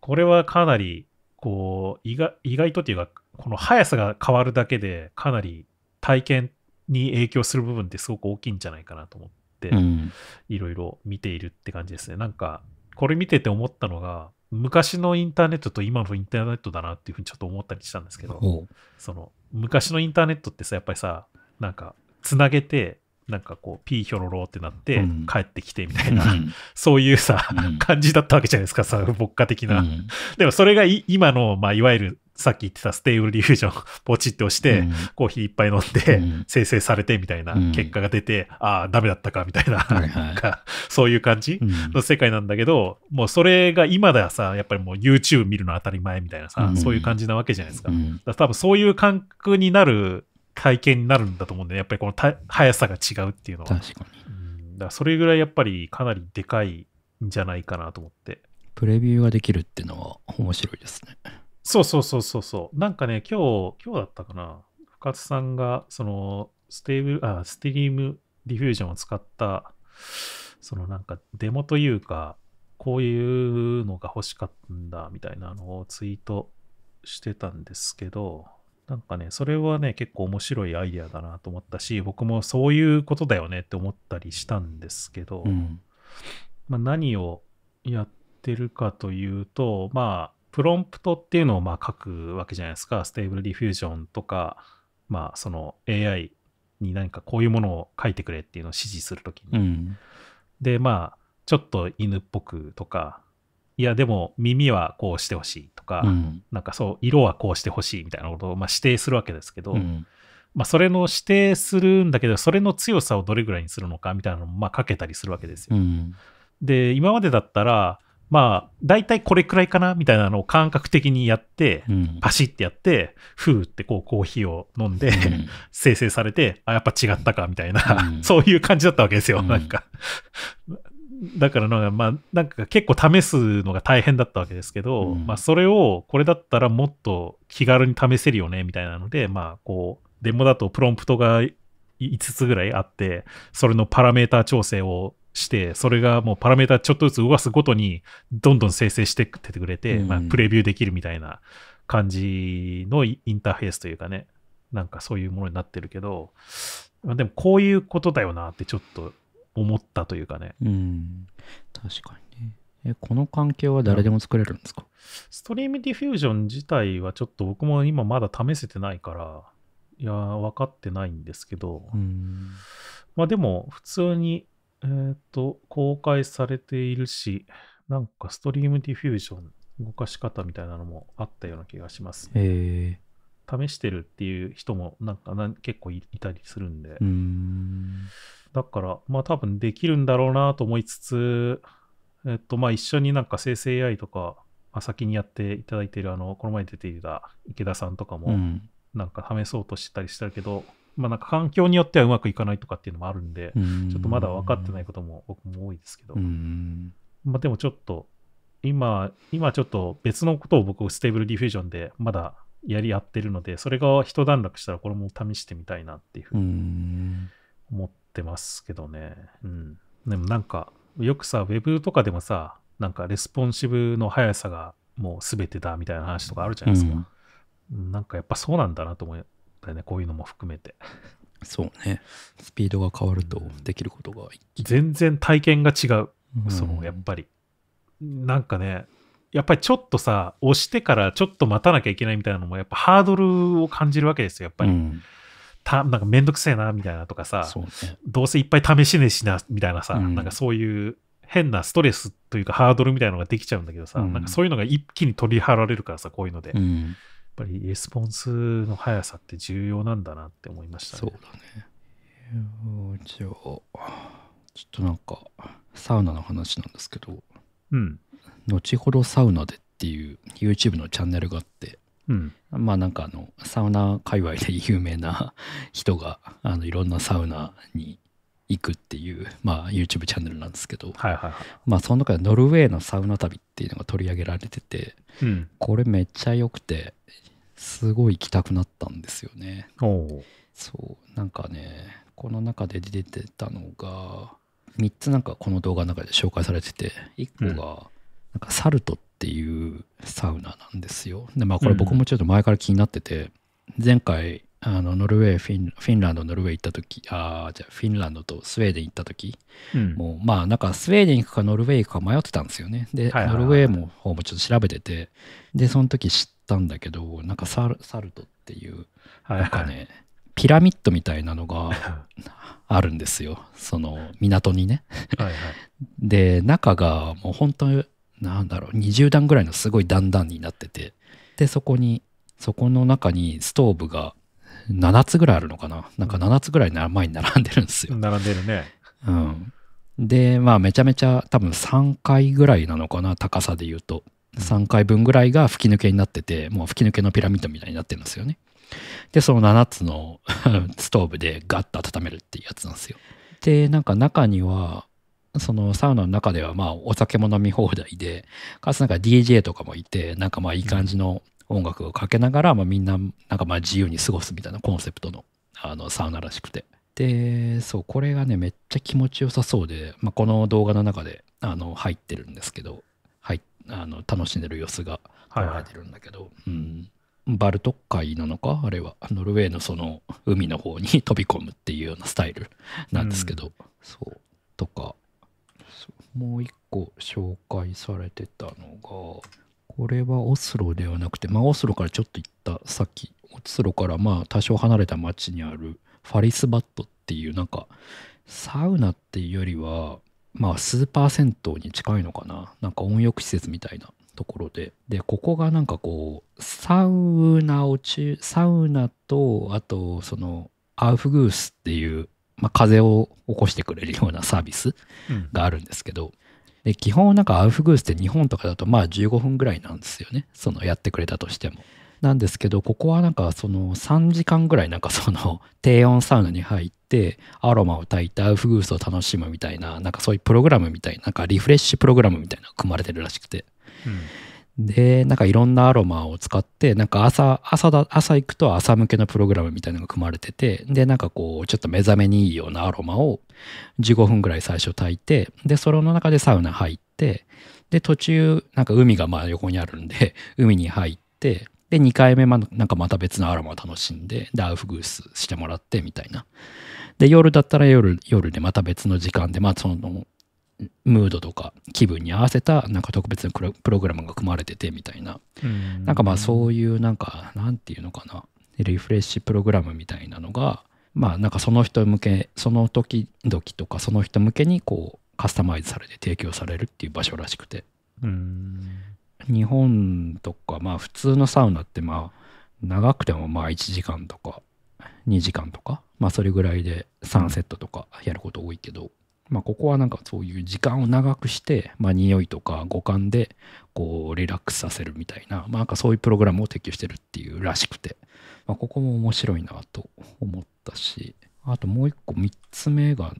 これはかなり、こう、意外意外とっていうか、この速さが変わるだけで、かなり体験に影響する部分ってすごく大きいんじゃないかなと思って。、いろいろ見ているって感じですね。なんか、これ見てて思ったのが、昔のインターネットと今のインターネットだなっていうふうにちょっと思ったりしたんですけど、その昔のインターネットってさ、やっぱりさ、なんか、つなげて、なんかこう、ピーヒョロロってなって、帰ってきてみたいな、うん、そういうさ、うん、感じだったわけじゃないですか、さ、牧歌的な。うん、でもそれが今の、まあ、いわゆるさっき言ってたステイブルリフュージョン ポチって押して、うん、コーヒーいっぱい飲んで、うん、生成されてみたいな、結果が出て、うん、ああ、ダメだったか、みたいな、はいはい、そういう感じの世界なんだけど、もうそれが今ではさ、やっぱりもう YouTube 見るの当たり前みたいなさ、そういう感じなわけじゃないですか。だ多分そういう感覚になる体験になるんだと思うんで、やっぱりこの速さが違うっていうのは。確かに。だそれぐらいやっぱりかなりでかいんじゃないかなと思って。プレビューができるっていうのは面白いですね。そうそうそうそうそう。なんかね、今日、今日だったかな。深津さんが、その、ステーブあ、ステリームディフュージョンを使った、そのなんかデモというか、こういうのが欲しかったんだ、みたいなのをツイートしてたんですけど、なんかね、それはね、結構面白いアイデアだなと思ったし、僕もそういうことだよねって思ったりしたんですけど、うん、まあ、何をやってるかというと、まあ、プロンプトっていうのをまあ書くわけじゃないですか。ステーブルディフュージョンとか、まあ、その AI に何かこういうものを書いてくれっていうのを指示するときに。うん、で、まあ、ちょっと犬っぽくとか、いや、でも耳はこうしてほしいとか、うん、なんかそう、色はこうしてほしいみたいなことをまあ指定するわけですけど、うん、まあ、それの指定するんだけど、それの強さをどれぐらいにするのかみたいなのもまあかけたりするわけですよ。うん、で、今までだったら、まあ、大体これくらいかなみたいなのを感覚的にやって、うん、パシってやって、ふーってこうコーヒーを飲んで、うん、生成されて、あ、やっぱ違ったかみたいな、うん、そういう感じだったわけですよ、なんか。だからまあ、なんか結構試すのが大変だったわけですけど、まあそれを、これだったらもっと気軽に試せるよね、みたいなので、まあこう、デモだとプロンプトが5つぐらいあって、それのパラメータ調整をして、それがもうパラメータちょっとずつ動かすごとに、どんどん生成してってくれて、うん、まあ、プレビューできるみたいな感じのインターフェースというかね、なんかそういうものになってるけど、でもこういうことだよなってちょっと思ったというかね。うん、確かにね。この環境は誰でも作れるんですかストリームディフュージョン自体はちょっと僕も今まだ試せてないから、いや、分かってないんですけど、まあでも普通にえっ、ー、と、公開されているし、なんかストリームディフュージョン、動かし方みたいなのもあったような気がします、ね。試してるっていう人もなんか結構いたりするんで。んだから、まあ多分できるんだろうなと思いつつ、えっ、ー、と、まあ一緒になんか生成 AI とか、まあ、先にやっていただいている、あの、この前出ていた池田さんとかも、なんか試そうとしたりしてるけど、うんまあ、なんか環境によってはうまくいかないとかっていうのもあるんで、んちょっとまだ分かってないことも僕も多いですけど、まあ、でもちょっと、今、今ちょっと別のことを僕、ステーブルディフュージョンでまだやり合ってるので、それが一段落したらこれも試してみたいなっていうふうに思ってますけどね。うん。でもなんか、よくさ、ウェブとかでもさ、なんかレスポンシブの速さがもうすべてだみたいな話とかあるじゃないですか。うん、なんかやっぱそうなんだなと思いよねこういうのも含めてそうねスピードが変わるとできることが、うん、全然体験が違う、うん、そのやっぱりなんかねやっぱりちょっとさ押してからちょっと待たなきゃいけないみたいなのもやっぱハードルを感じるわけですよやっぱり、うん、たなんか面倒くせえなみたいなとかさ、ね、どうせいっぱい試しねえしなみたいなさ、うん、なんかそういう変なストレスというかハードルみたいなのができちゃうんだけどさ、うん、なんかそういうのが一気に取り払われるからさこういうので、うん、ぱりレスポンスの速さって重要なんだなって思いましたね。そうだね。じゃあ、ちょっとなんか、サウナの話なんですけど、うん。後ほどサウナでっていう YouTube のチャンネルがあって、うん、まあなんかあのサウナ界隈で有名な人があのいろんなサウナに行くっていう、まあ、YouTube チャンネルなんですけど、はいはいはいまあ、その中でノルウェーのサウナ旅っていうのが取り上げられてて、うん、これめっちゃ良くてすごい行きたくなったんですよね。おそうなんかねこの中で出てたのが3つなんかこの動画の中で紹介されてて1個が、なんかサルトっていうサウナなんですよ。でまあこれ僕もちょっと前から気になってて、前回あのノルウェーフィンフィンランドノルウェー行った時あじゃあフィンランドとスウェーデン行った時、うん、もうまあなんかスウェーデン行くかノルウェー行くか迷ってたんですよねで、はいはいはい、ノルウェーも方もちょっと調べててでその時知ったんだけどなんかサルサルトっていう、はいはい、なんかねピラミッドみたいなのが あるんですよその港にねはい、で中がもう本当になんだろう20段ぐらいのすごい段々になっててでそこにそこの中にストーブが7つぐらいあるのかな。なんか7つぐらい前に並んでるんですよ。並んでるね。うん。で、まあめちゃめちゃ多分3階ぐらいなのかな、高さで言うと。3階分ぐらいが吹き抜けになってて、もう吹き抜けのピラミッドみたいになってるんですよね。で、その7つの ストーブでガッと温めるっていうやつなんですよ。で、なんか中には、そのサウナの中ではまあお酒も飲み放題で、かつなんか DJ とかもいて、なんかまあいい感じの音楽をかけながら、まあ、みんななんかまあ自由に過ごすみたいなコンセプトのあのサウナらしくてでそうこれがねめっちゃ気持ちよさそうで、まあ、この動画の中であの入ってるんですけど、はい、あの楽しんでる様子が撮られてるんだけど、はいはい、うん、バルト海なのかあれはノルウェーのその海の方に飛び込むっていうようなスタイルなんですけど、うん、そうとかもう一個紹介されてたのがこれはオスロではなくて、まあ、オスロからちょっと行ったさっきオスロからまあ多少離れた町にあるファリスバットっていうなんかサウナっていうよりはまあスーパー銭湯に近いのかななんか温浴施設みたいなところででここがなんかこうサウナを中サウナとあとそのアウフグースっていう、まあ、風を起こしてくれるようなサービスがあるんですけど、うんで、基本なんかアウフグースって日本とかだとまあ15分ぐらいなんですよね。そのやってくれたとしても。なんですけど、ここはなんかその3時間ぐらいなんか その低温サウナに入って、アロマを炊いてアウフグースを楽しむみたいな、なんかそういうプログラムみたいな、なんかリフレッシュプログラムみたいなの組まれてるらしくて。うんで、なんかいろんなアロマを使って、なんか朝、朝だ、朝行くと朝向けのプログラムみたいなのが組まれてて、で、なんかこう、ちょっと目覚めにいいようなアロマを15分ぐらい最初炊いて、で、それの中でサウナ入って、で、途中、なんか海がまあ横にあるんで、海に入って、で、2回目、ま、なんかまた別のアロマを楽しんで、で、アウフグースしてもらって、みたいな。で、夜だったら夜、夜でまた別の時間で、まあ、その、ムードとか気分に合わせたなんか特別なプログラムが組まれててみたいな、なんかまあそういうなんかなんていうのかなリフレッシュプログラムみたいなのがまあなんかその人向けその時々とかその人向けにこうカスタマイズされて提供されるっていう場所らしくて、日本とかまあ普通のサウナってまあ長くてもまあ1時間とか2時間とかまあそれぐらいで3セットとかやること多いけど、まあ、ここはなんかそういう時間を長くして、まあ、匂いとか五感でこうリラックスさせるみたいな,、まあ、なんかそういうプログラムを提供してるっていうらしくて、まあ、ここも面白いなと思ったしあともう一個3つ目が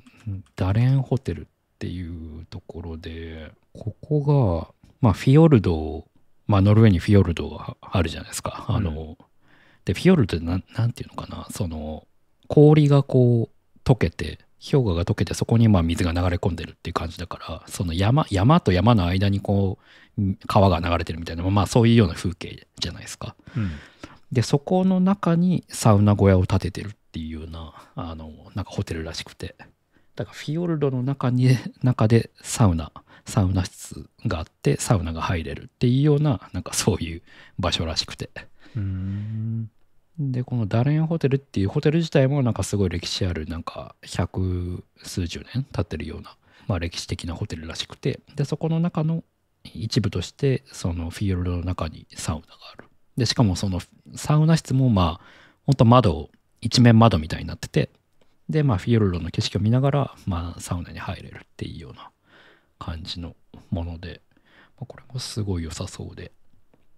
ダレンホテルっていうところでここが、まあ、フィヨルドまあ、ノルウェーにフィヨルドがあるじゃないですか。あの、うん、でフィヨルドって何て言うのかなその氷がこう溶けて氷河が溶けてそこにまあ水が流れ込んでるっていう感じだからその山山と山の間にこう川が流れてるみたいな、まあ、そういうような風景じゃないですか。うん、でそこの中にサウナ小屋を建ててるっていうようなあのなんかホテルらしくてだからフィヨルドの中に中でサウナサウナ室があってサウナが入れるっていうようななんかそういう場所らしくて。うんで、このダレンホテルっていうホテル自体もなんかすごい歴史ある、なんか百数十年経ってるような、まあ歴史的なホテルらしくて、で、そこの中の一部として、そのフィールドの中にサウナがある。で、しかもそのサウナ室もまあ、ほんと窓一面窓みたいになってて、で、まあフィールドの景色を見ながら、まあサウナに入れるっていうような感じのもので、まあ、これもすごい良さそうで、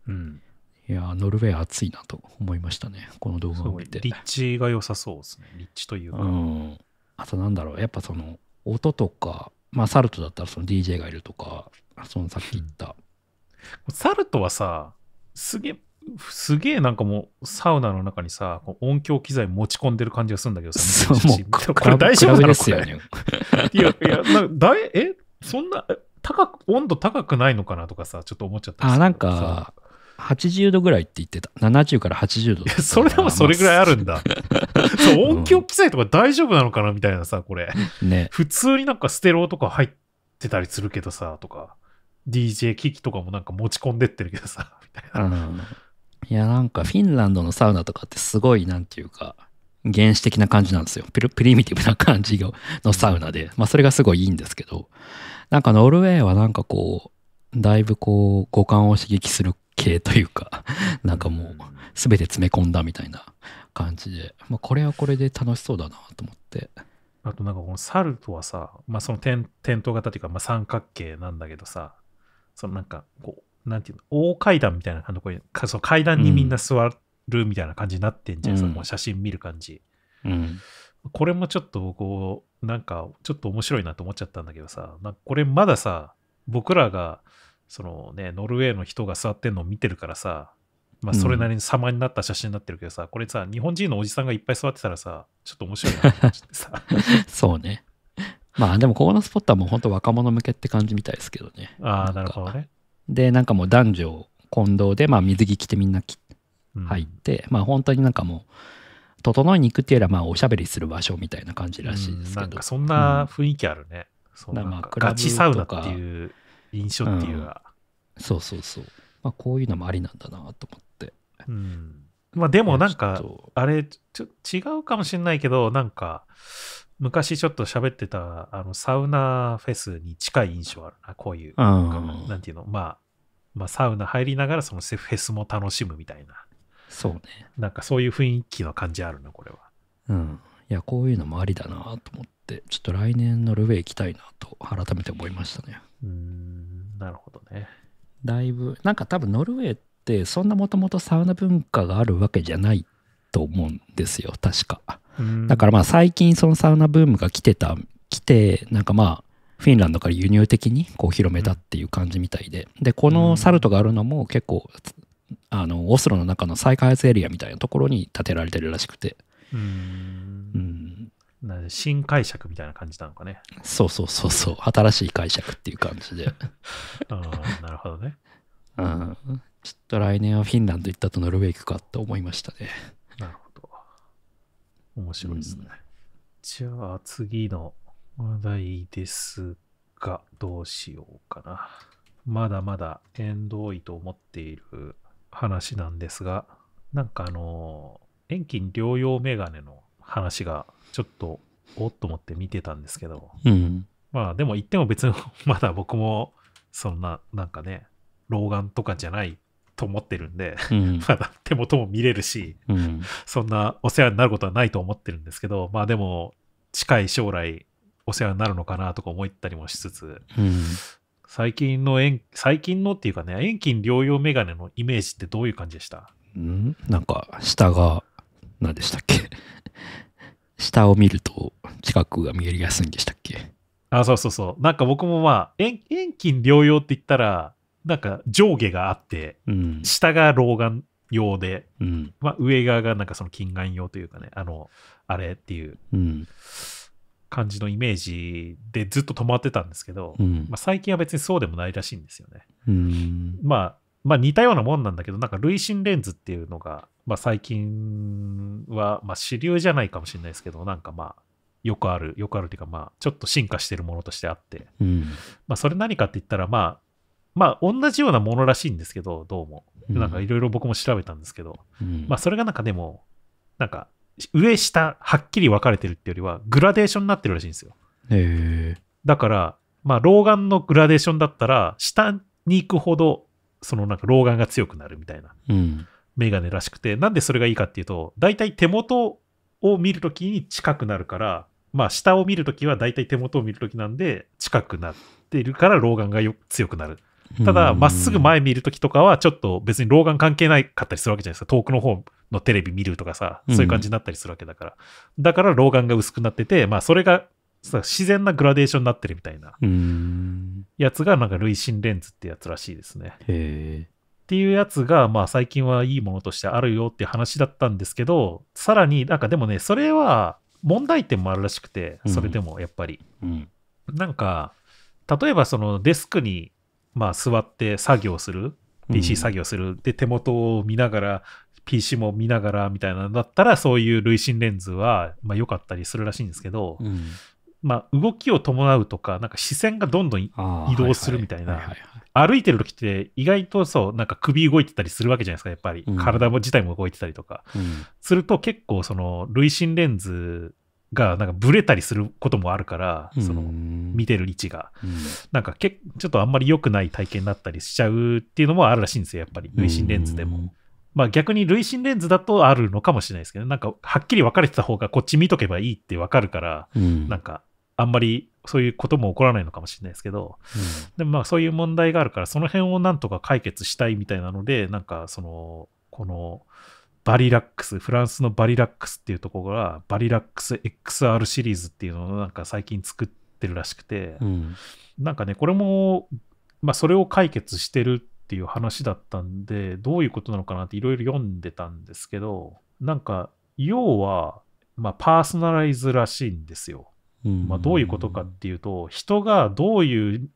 うん。いやノルウェー暑いなと思いましたね、この動画を見て。立地が良さそうですね、立地というか。うん、あと、なんだろう、やっぱその、音とか、まあ、サルトだったらその DJ がいるとか、そのさっき言った。うん、サルトはさ、すげえ、すげえなんかもうサウナの中にさ、音響機材持ち込んでる感じがするんだけどさ、そうもうこれ大丈夫ですよね。いや、いや、なだえ、そんな、高く、温度高くないのかなとかさ、ちょっと思っちゃった。あ、なんか、80度ぐらいって言ってた。70から80度。それでもそれぐらいあるんだ。そう、音響機材とか大丈夫なのかなみたいなさ、これ。ね。普通になんかステローとか入ってたりするけどさ、とか。DJ 機器とかもなんか持ち込んでってるけどさ、みたいな。うん、いや、なんかフィンランドのサウナとかってすごい、なんていうか、原始的な感じなんですよ。プリミティブな感じのサウナで。まあ、それがすごいいいんですけど、なんかノルウェーはなんかこう、だいぶこう、五感を刺激する系というか、なんかもう全て詰め込んだみたいな感じで、まあ、これはこれで楽しそうだなと思って。あとなんかこの猿とはさ、まあ、その点灯型っていうかま三角形なんだけどさ、そのなんかこう、なんていうの、大階段みたいな感じこその階段にみんな座るみたいな感じになってんじゃん、うん、その写真見る感じ。うん、これもちょっとこう、なんかちょっと面白いなと思っちゃったんだけどさ、これまださ、僕らがそのね、ノルウェーの人が座ってんのを見てるからさ、まあ、それなりに様になった写真になってるけどさ、うん、これさ、日本人のおじさんがいっぱい座ってたらさ、ちょっと面白いなってさ。そうね。まあでもここのスポットはもう本当若者向けって感じみたいですけどね。ああ、なるほどね。で、なんかもう男女混同で、まあ水着着てみんな入って、うん、まあ本当になんかもう、整いに行くっていうよりはまあおしゃべりする場所みたいな感じらしいですけど。うん、なんかそんな雰囲気あるね。うん、そうなんかガチサウナっていう印象っていうか、うん、そうそうそう、まあ、こういうのもありなんだなと思って、うん、まあでもなんかあれちょ違うかもしれないけどなんか昔ちょっと喋ってたあのサウナフェスに近い印象あるなこういう、うん、なんていうのまあまあ、サウナ入りながらそのフェスも楽しむみたいなそうねなんかそういう雰囲気の感じあるなこれはうんいやこういうのもありだなと思ってちょっと来年のルウェー行きたいなと改めて思いましたねうんなるほどねだいぶなんか多分ノルウェーってそんなもともとサウナ文化があるわけじゃないと思うんですよ確かだからまあ最近そのサウナブームが来てた来てなんかまあフィンランドから輸入的にこう広めたっていう感じみたいで、でこのサルトがあるのも結構あのオスロの中の再開発エリアみたいなところに建てられてるらしくて、うん新解釈みたいな感じなのかね。そうそうそうそう、新しい解釈っていう感じで。ああ、なるほどね。うん。ちょっと来年はフィンランド行ったとノルウェー行くかって思いましたね。なるほど。面白いですね。うん、じゃあ次の話題ですが、どうしようかな。まだまだ縁遠いと思っている話なんですが、なんかあの、遠近療養メガネの話がちょっと、おっと思って見てたんですけど、うん、まあでも言っても別に まだ僕も、そんな、なんかね、老眼とかじゃないと思ってるんで、うん、まだ手元も見れるし、うん、そんなお世話になることはないと思ってるんですけど、まあでも、近い将来、お世話になるのかなとか思ったりもしつつ、うん、最近の最近のっていうかね、遠近療養メガネのイメージってどういう感じでしたうんなんか、下が、何でしたっけ下を見ると近くが見えやすいんでしたっけあ、そうそうそう。なんか僕もまあ、遠近両用って言ったら、なんか上下があって、うん、下が老眼用で、うん、まあ、上側がなんかその近眼用というかね、あの、あれっていう感じのイメージでずっと止まってたんですけど、うん、まあ、最近は別にそうでもないらしいんですよね。まあまあ似たようなもんなんだけど、なんか累進レンズっていうのが、まあ最近は、まあ主流じゃないかもしれないですけど、なんかまあ、よくある、よくあるっていうか、まあ、ちょっと進化してるものとしてあって、うん、まあ、それ何かって言ったら、まあ、まあ、同じようなものらしいんですけど、どうも。なんかいろいろ僕も調べたんですけど、うん、まあ、それがなんかでも、なんか、上下、はっきり分かれてるっていうよりは、グラデーションになってるらしいんですよ。へだから、まあ、老眼のグラデーションだったら、下に行くほどそのなんか老眼が強くなるみたいな、うん、メガネらしくて、なんでそれがいいかっていうと、大体手元を見るときに近くなるから、まあ下を見るときは大体手元を見るときなんで近くなってるから老眼が強くなる。ただ、まっすぐ前見るときとかは、ちょっと別に老眼関係ないかったりするわけじゃないですか。遠くの方のテレビ見るとかさ、そういう感じになったりするわけだから。うん、だから老眼が薄くなってて、まあそれが自然なグラデーションになってるみたいなやつがなんか累進レンズってやつらしいですね。っていうやつが、まあ、最近はいいものとしてあるよって話だったんですけどさらになんかでもねそれは問題点もあるらしくてそれでもやっぱり、うん、なんか例えばそのデスクに、まあ、座って作業する PC 作業する、うん、で手元を見ながら PC も見ながらみたいなのだったらそういう累進レンズは、まあ、良かったりするらしいんですけど、うん、まあ、動きを伴うとか、なんか視線がどんどん移動するみたいな、歩いてる時って意外とそう、なんか首動いてたりするわけじゃないですか、やっぱり。体も自体も動いてたりとか。うん、すると結構、その、累進レンズがなんかブレたりすることもあるから、その、見てる位置が。うん、なんかけ、ちょっとあんまり良くない体験になったりしちゃうっていうのもあるらしいんですよ、やっぱり。累進レンズでも。うんまあ逆に累進レンズだとあるのかもしれないですけど、なんかはっきり分かれてた方がこっち見とけばいいって分かるから、うん、なんかあんまりそういうことも起こらないのかもしれないですけど、うん、でもまあそういう問題があるから、その辺をなんとか解決したいみたいなので、なんかその、この、バリラックス、フランスのバリラックスっていうところが、バリラックス XR シリーズっていうのをなんか最近作ってるらしくて、うん、なんかね、これも、まあそれを解決してるっていう話だったんで、どういうことなのかなっていろいろ読んでたんですけど、なんか、要は、まあ、パーソナライズらしいんですよ。まあ、どういうことかっていうと、人がどういう、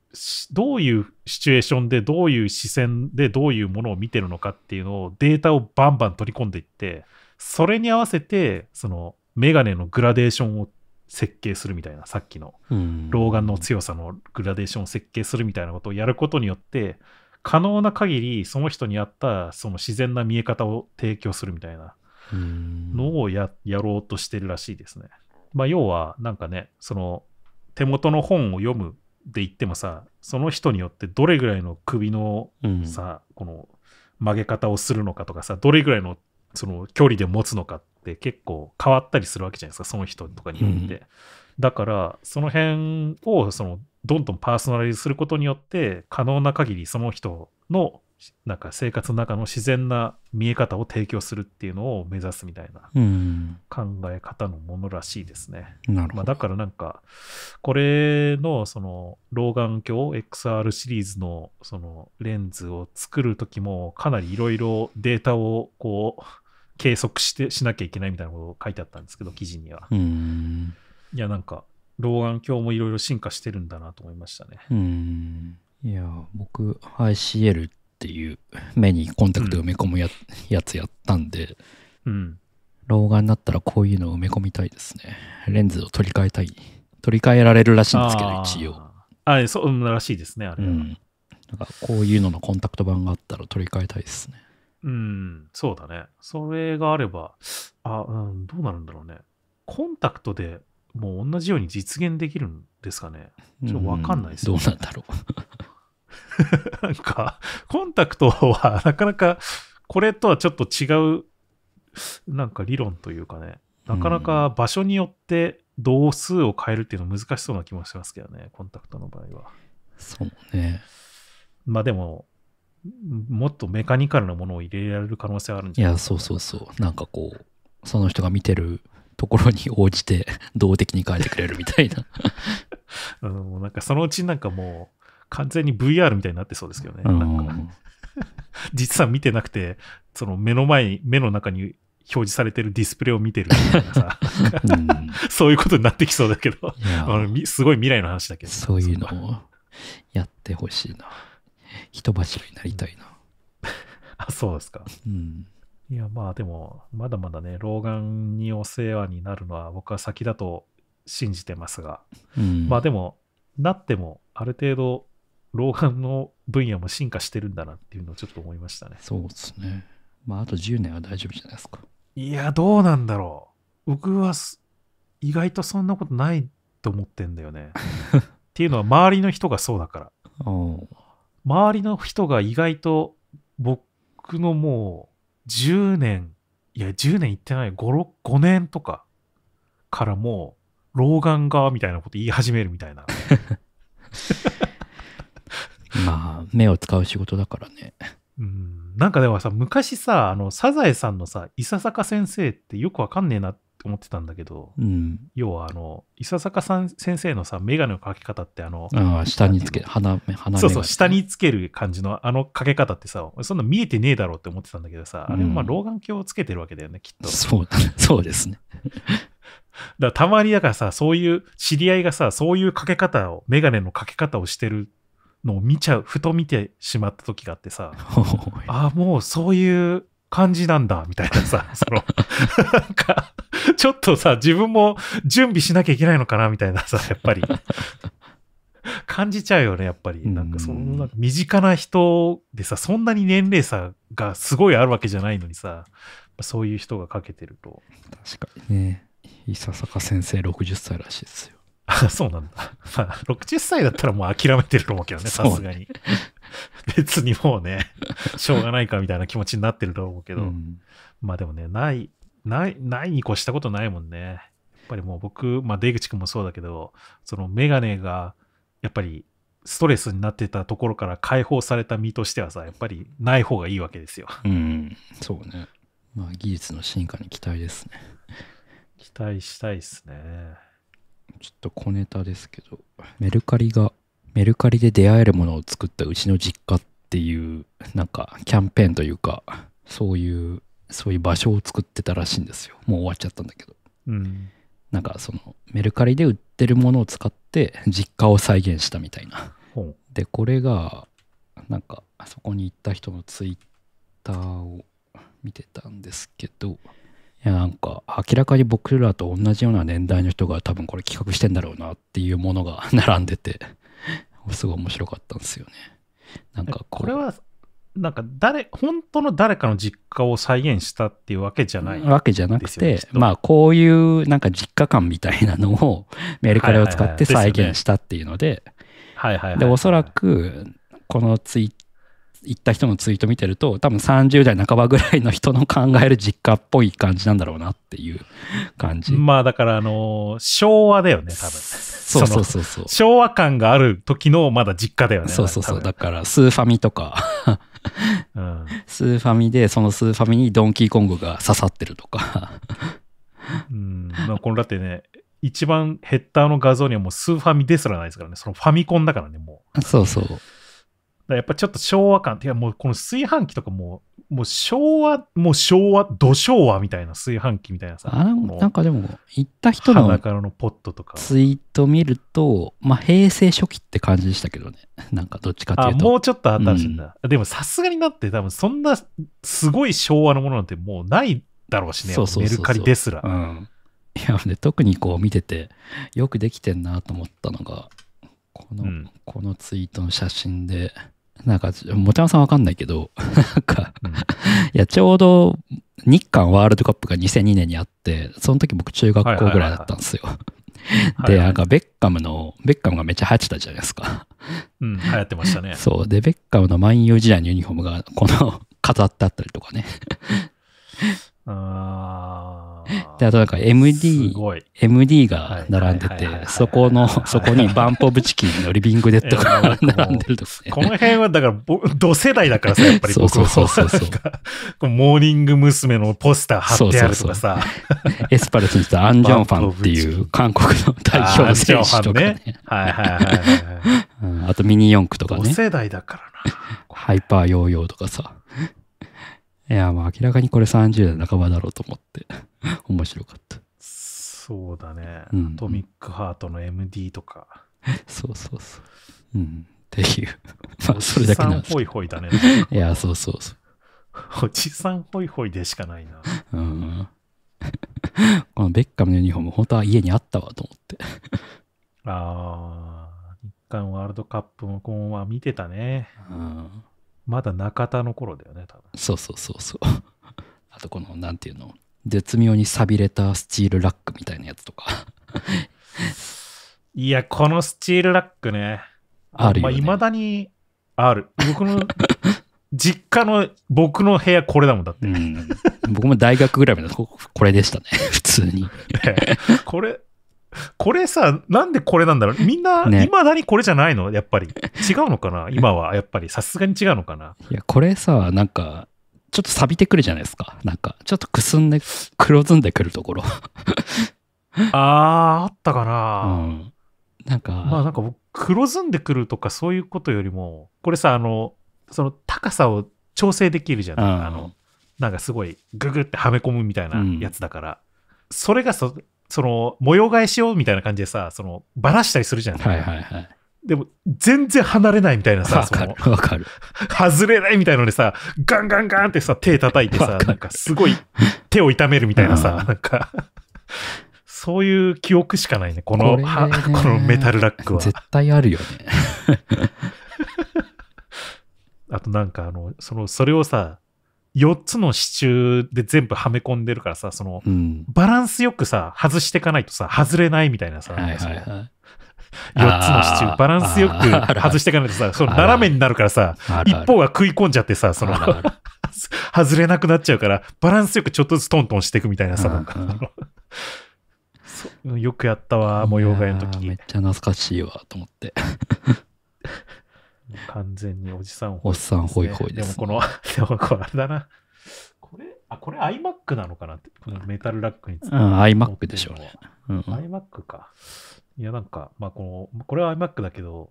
どういうシチュエーションで、どういう視線で、どういうものを見てるのかっていうのをデータをバンバン取り込んでいって、それに合わせて、そのメガネのグラデーションを設計するみたいな、さっきの老眼の強さのグラデーションを設計するみたいなことをやることによって、可能な限りその人に合ったその自然な見え方を提供するみたいなのをややろうとしてるらしいですね。まあ、要はなんかねその手元の本を読むで言ってもさその人によってどれぐらいの首のさ、うん、この曲げ方をするのかとかさどれぐらいのその距離で持つのかって結構変わったりするわけじゃないですかその人とかによって。うん、だからその辺をそのどんどんパーソナライズすることによって可能な限りその人のなんか生活の中の自然な見え方を提供するっていうのを目指すみたいな考え方のものらしいですね。まあ、だからなんかこれのその老眼鏡 XR シリーズのそのレンズを作る時もかなりいろいろデータをこう計測してしなきゃいけないみたいなことを書いてあったんですけど記事には。いやなんか老眼鏡もいろいろ進化してるんだなと思いましたね。いや僕 ICL っていう目にコンタクト埋め込むや,、やつやったんで、うん、老眼になったらこういうのを埋め込みたいですねレンズを取り替えたい取り替えられるらしいんですけど一応あそうらしいですねあれうん、なんかこういうののコンタクト版があったら取り替えたいですねうんそうだねそれがあればあ、うん、どうなるんだろうねコンタクトでもう同じように実現できるんですかねちょっと分かんないですね、うん、どうなんだろう なんか、コンタクトは なかなかこれとはちょっと違う、なんか理論というかね、なかなか場所によって同数を変えるっていうのは難しそうな気もしますけどね、コンタクトの場合は。そうね。まあでも、もっとメカニカルなものを入れられる可能性はあるんじゃないでいや、そうそうそう。なんかこう、その人が見てるところに応じて動的に変えてくれるみたいなあの なんかそのうちなんかもう、完全に VR みたいになってそうですけどね。実は見てなくて、その目の前に、目の中に表示されてるディスプレイを見てるみたいなさ、うん、そういうことになってきそうだけど、すごい未来の話だけど、そういうのをやってほしいな。人柱になりたいな。あ、そうですか。うん、いや、まあでも、まだまだね、老眼にお世話になるのは僕は先だと信じてますが、うん、まあでも、なっても、ある程度、老眼の分野も進化してるんだなっていうのをちょっと思いましたね。そうですね。まあ、あと10年は大丈夫じゃないですか。いや、どうなんだろう。僕は意外とそんなことないと思ってんだよね。っていうのは周りの人がそうだから。周りの人が意外と僕のもう10年、いや、10年いってない、5、5年とかからもう、老眼がみたいなこと言い始めるみたいな。まあ、目を使う仕事だからね。うん、なんかでもさ、昔さ、あの、サザエさんのさ、伊佐坂先生ってよくわかんねえなって思ってたんだけど、うん、要はあの、伊佐坂さん先生のさ、眼鏡のかけ方ってあの、あ下につける、鼻、鼻そうそう、下につける感じのあのかけ方ってさ、そんな見えてねえだろうって思ってたんだけどさ、あれまあ老眼鏡をつけてるわけだよね、きっと。うん、そう、そうですね。だたまにだからさ、そういう知り合いがさ、そういうかけ方を、眼鏡のかけ方をしてるのを見ちゃうふと見てしまった時があってさ ああもうそういう感じなんだみたいなさ そのなんかちょっとさ自分も準備しなきゃいけないのかなみたいなさやっぱり感じちゃうよねやっぱりなんかそのなんか身近な人でさそんなに年齢差がすごいあるわけじゃないのにさそういう人がかけてると確かにねささか先生60歳らしいですよあ、そうなんだ。まあ、60歳だったらもう諦めてると思うけどね、さすがに。別にもうね、しょうがないかみたいな気持ちになってると思うけど、うん、まあでもね、ない、ない、ないに越したことないもんね。やっぱりもう僕、まあ出口くんもそうだけど、そのメガネが、やっぱりストレスになってたところから解放された身としてはさ、やっぱりない方がいいわけですよ。うん、そうね。まあ技術の進化に期待ですね。期待したいですね。ちょっと小ネタですけど、メルカリが、メルカリで出会えるものを作ったうちの実家っていう、なんかキャンペーンというか、そういう、そういう場所を作ってたらしいんですよ。もう終わっちゃったんだけど。うん、なんかその、メルカリで売ってるものを使って実家を再現したみたいな。で、これが、なんかそこに行った人のツイッターを見てたんですけど、いやなんか明らかに僕らと同じような年代の人が多分これ企画してんだろうなっていうものが 並んでてすごい面白かったんですよね。なんかこれはなんか誰本当の誰かの実家を再現したっていうわけじゃない、ね、わけじゃなくてまあこういうなんか実家感みたいなのを メルカリを使って再現したっていうのでおそらくこのツイッ行った人のツイート見てると多分30代半ばぐらいの人の考える実家っぽい感じなんだろうなっていう感じまあだからあの昭和だよね多分そうそうそうそう昭和感がある時のまだ実家だよねそうそうそうだからスーファミとかうん、スーファミでそのスーファミにドンキーコングが刺さってるとかうんこれだってね一番ヘッダーの画像にはもうスーファミですらないですからねそのファミコンだからねもうそうそうやっぱちょっと昭和感っていうかもうこの炊飯器とかももう昭和もう昭和土昭和みたいな炊飯器みたいなさあなんかでも行った人ののポットとかツイート見るとまあ平成初期って感じでしたけどね なんかどっちかっていうともうちょっと新しいんだ、うん、でもさすがになって多分そんなすごい昭和のものなんてもうないだろうしねメルカリですら、うん、いやで特にこう見ててよくできてんなと思ったのがこの、うん、このツイートの写真でなんか、もちゃんさんわかんないけど、なんか、うん、いや、ちょうど日韓ワールドカップが2002年にあって、その時僕中学校ぐらいだったんですよ。で、なんかベッカムの、ベッカムがめっちゃ流行ってたじゃないですか。うん、流行ってましたね。そう。で、ベッカムの万有時代のユニフォームが、この、飾ってあったりとかね。あー。で、あとなんか MD、MD が並んでて、そこの、そこにバンポブチキンのリビングデッドが並んでると、ね、この辺はだから、同世代だからさ、やっぱり僕そうそうそうそ う。モーニング娘。のポスター貼ってあるとかさ。そうそうそうエスパルスにしたアン・ジョンファンっていう韓国の代表選手とかね。ねはいはいはい、は いうん。あとミニ四駆とかね。同世代だからな。ハイパーヨーヨーとかさ。いや、まあ明らかにこれ30代半ばだろうと思って 面白かった。そうだね。うん、トミックハートの MD とか。そうそうそう。うん。っていう。まあ、それだけなんですホイホイだね。いや、そうそうそう。おじさんホイホイでしかないな。うん。このベッカムのユニフォーム、本当は家にあったわと思って。ああ、日韓ワールドカップも今は見てたね。うん。まだ中田の頃だよね、多分。そうそうそうそう。あとこの、なんていうの、絶妙に錆びれたスチールラックみたいなやつとか。いや、このスチールラックね。あるよ、ね。い、まあ、だにある。僕の 実家の僕の部屋これだもんだって、うん、僕も大学ぐらいまでこれでしたね普通にこれこれさ、なんでこれなんだろうみんな、ね何これじゃないのやっぱり。違うのかな今は、やっぱり。さすがに違うのかないや、これさ、なんか、ちょっと錆びてくるじゃないですか。なんか、ちょっとくすんで、黒ずんでくるところ。あー、あったかうな、ん。なんか、まあなんか僕、黒ずんでくるとかそういうことよりも、これさ、あの、その高さを調整できるじゃない、うんあの、なんかすごいググってはめ込むみたいなやつだから、それがそその、模様替えしようみたいな感じでさ、その、ばらしたりするじゃないではいはいはい。でも、全然離れないみたいなさ、わかる、わかる。外れないみたいのでさ、ガンガンガンってさ、手叩いてさ、なんかすごい手を痛めるみたいなさ、なんか、そういう記憶しかないね、この、こ このメタルラックは。絶対あるよね。あとなんかあの、その、それをさ、4つの支柱で全部はめ込んでるからさ、その、うん、バランスよくさ、外していかないとさ、外れないみたいなさ、はいはいはい、4 つの支柱、バランスよく外していかないとさ、その斜めになるからさ、一方が食い込んじゃってさ、その、外れなくなっちゃうから、バランスよくちょっとずつトントンしていくみたいなさ、よくやったわ、模様替えの時めっちゃ懐かしいわ、と思って。完全におじさんホイホイ、ね、おっさんホイホイです、ね、でもこの、でもこれあれだな。これ、あ、これ iMac なのかなって、このメタルラックについて。うん、iMac でしょうね。うん、iMac か。いや、なんか、まあこの、これは iMac だけど、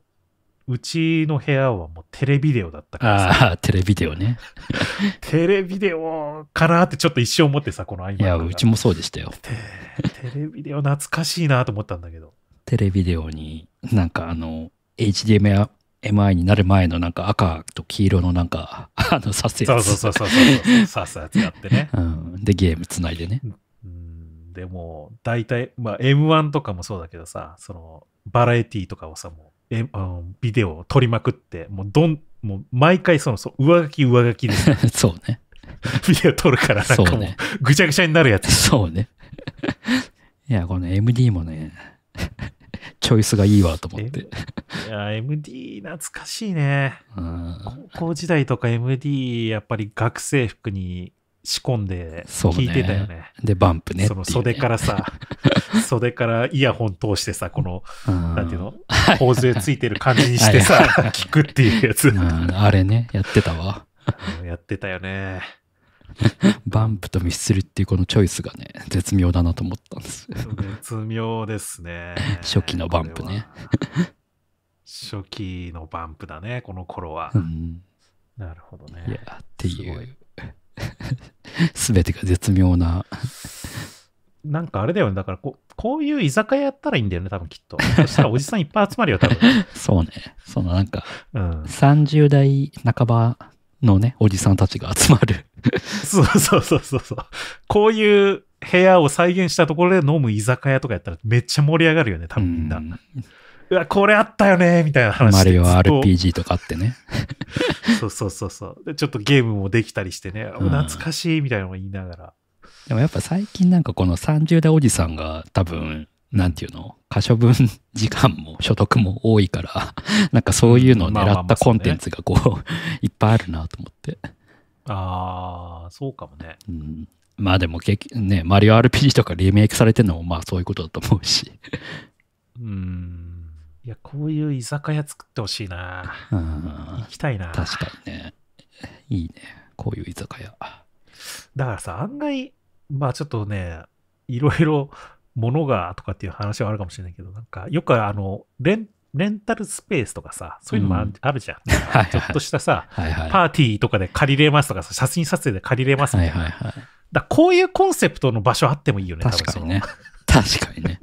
うちの部屋はもうテレビデオだったからああ、テレビデオね。テレビデオかなってちょっと一瞬思ってさ、この iMac。いや、うちもそうでしたよ。テレビデオ懐かしいなと思ったんだけど。テレビデオになんかあの、HDMI MI になる前のなんか赤と黄色のなんか、あの、刺すやつ。そうそうそうそう刺すやつやってね。うん。で、ゲームつないでね。うん。でも、大体、まあ、M1 とかもそうだけどさ、その、バラエティとかをさ、もう、M、あのビデオを撮りまくって、もう、どん、もう、毎回その、そ上書き上書きで そうね。ビデオ撮るから、なんかもう、ぐちゃぐちゃになるやつ。そうね。いや、この MD もね、チョイスがいいわと思って。いや、MD 懐かしいね。高校時代とか MD、やっぱり学生服に仕込んで聞いてたよね。ねで、バンプね、ね、その袖からさ、袖からイヤホン通してさ、この、なんていうの、頬杖ついてる感じにしてさ、聞くっていうやつ。あれね、やってたわ。やってたよね。バンプとミスするっていうこのチョイスがね、絶妙だなと思ったんです。絶妙ですね。初期のバンプね。初期のバンプだね、この頃は。うん、なるほどね。いや、っていう。す べてが絶妙ななんかあれだよね、だからここういう居酒屋やったらいいんだよね、多分きっと。そしたらおじさんいっぱい集まるよ、多分。そうね。そのなんか、うん、30代半ばのね、おじさんたちが集まる そうそうそうそうそう。こういう部屋を再現したところで飲む居酒屋とかやったらめっちゃ盛り上がるよね、多分みんな。うんうわ、これあったよね、みたいな話マリオ RPG とかあってね。そうそうそうそう。で、ちょっとゲームもできたりしてね、懐かしいみたいなのも言いながら。でもやっぱ最近なんかこの30代おじさんが多分なんていうの可処分時間も所得も多いから、なんかそういうのを狙ったコンテンツがこう、いっぱいあるなと思って。ああ、そうかもね。うん。まあでも結局ね、マリオ RPG とかリメイクされてるのもまあそういうことだと思うし。うん。いや、こういう居酒屋作ってほしいな。うん。行きたいな。確かにね。いいね。こういう居酒屋。だからさ、案外、まあちょっとね、いろいろものがとかっていう話はあるかもしれないけど、なんか、よくあの、レン、レンタルスペースとかさ、そういうのもあ,、るじゃん。ちょっとしたさ、はいはい、パーティーとかで借りれますとかさ、写真撮影で借りれますみたいな。はいはいはい、だこういうコンセプトの場所あってもいいよね、確かにね。確かにね。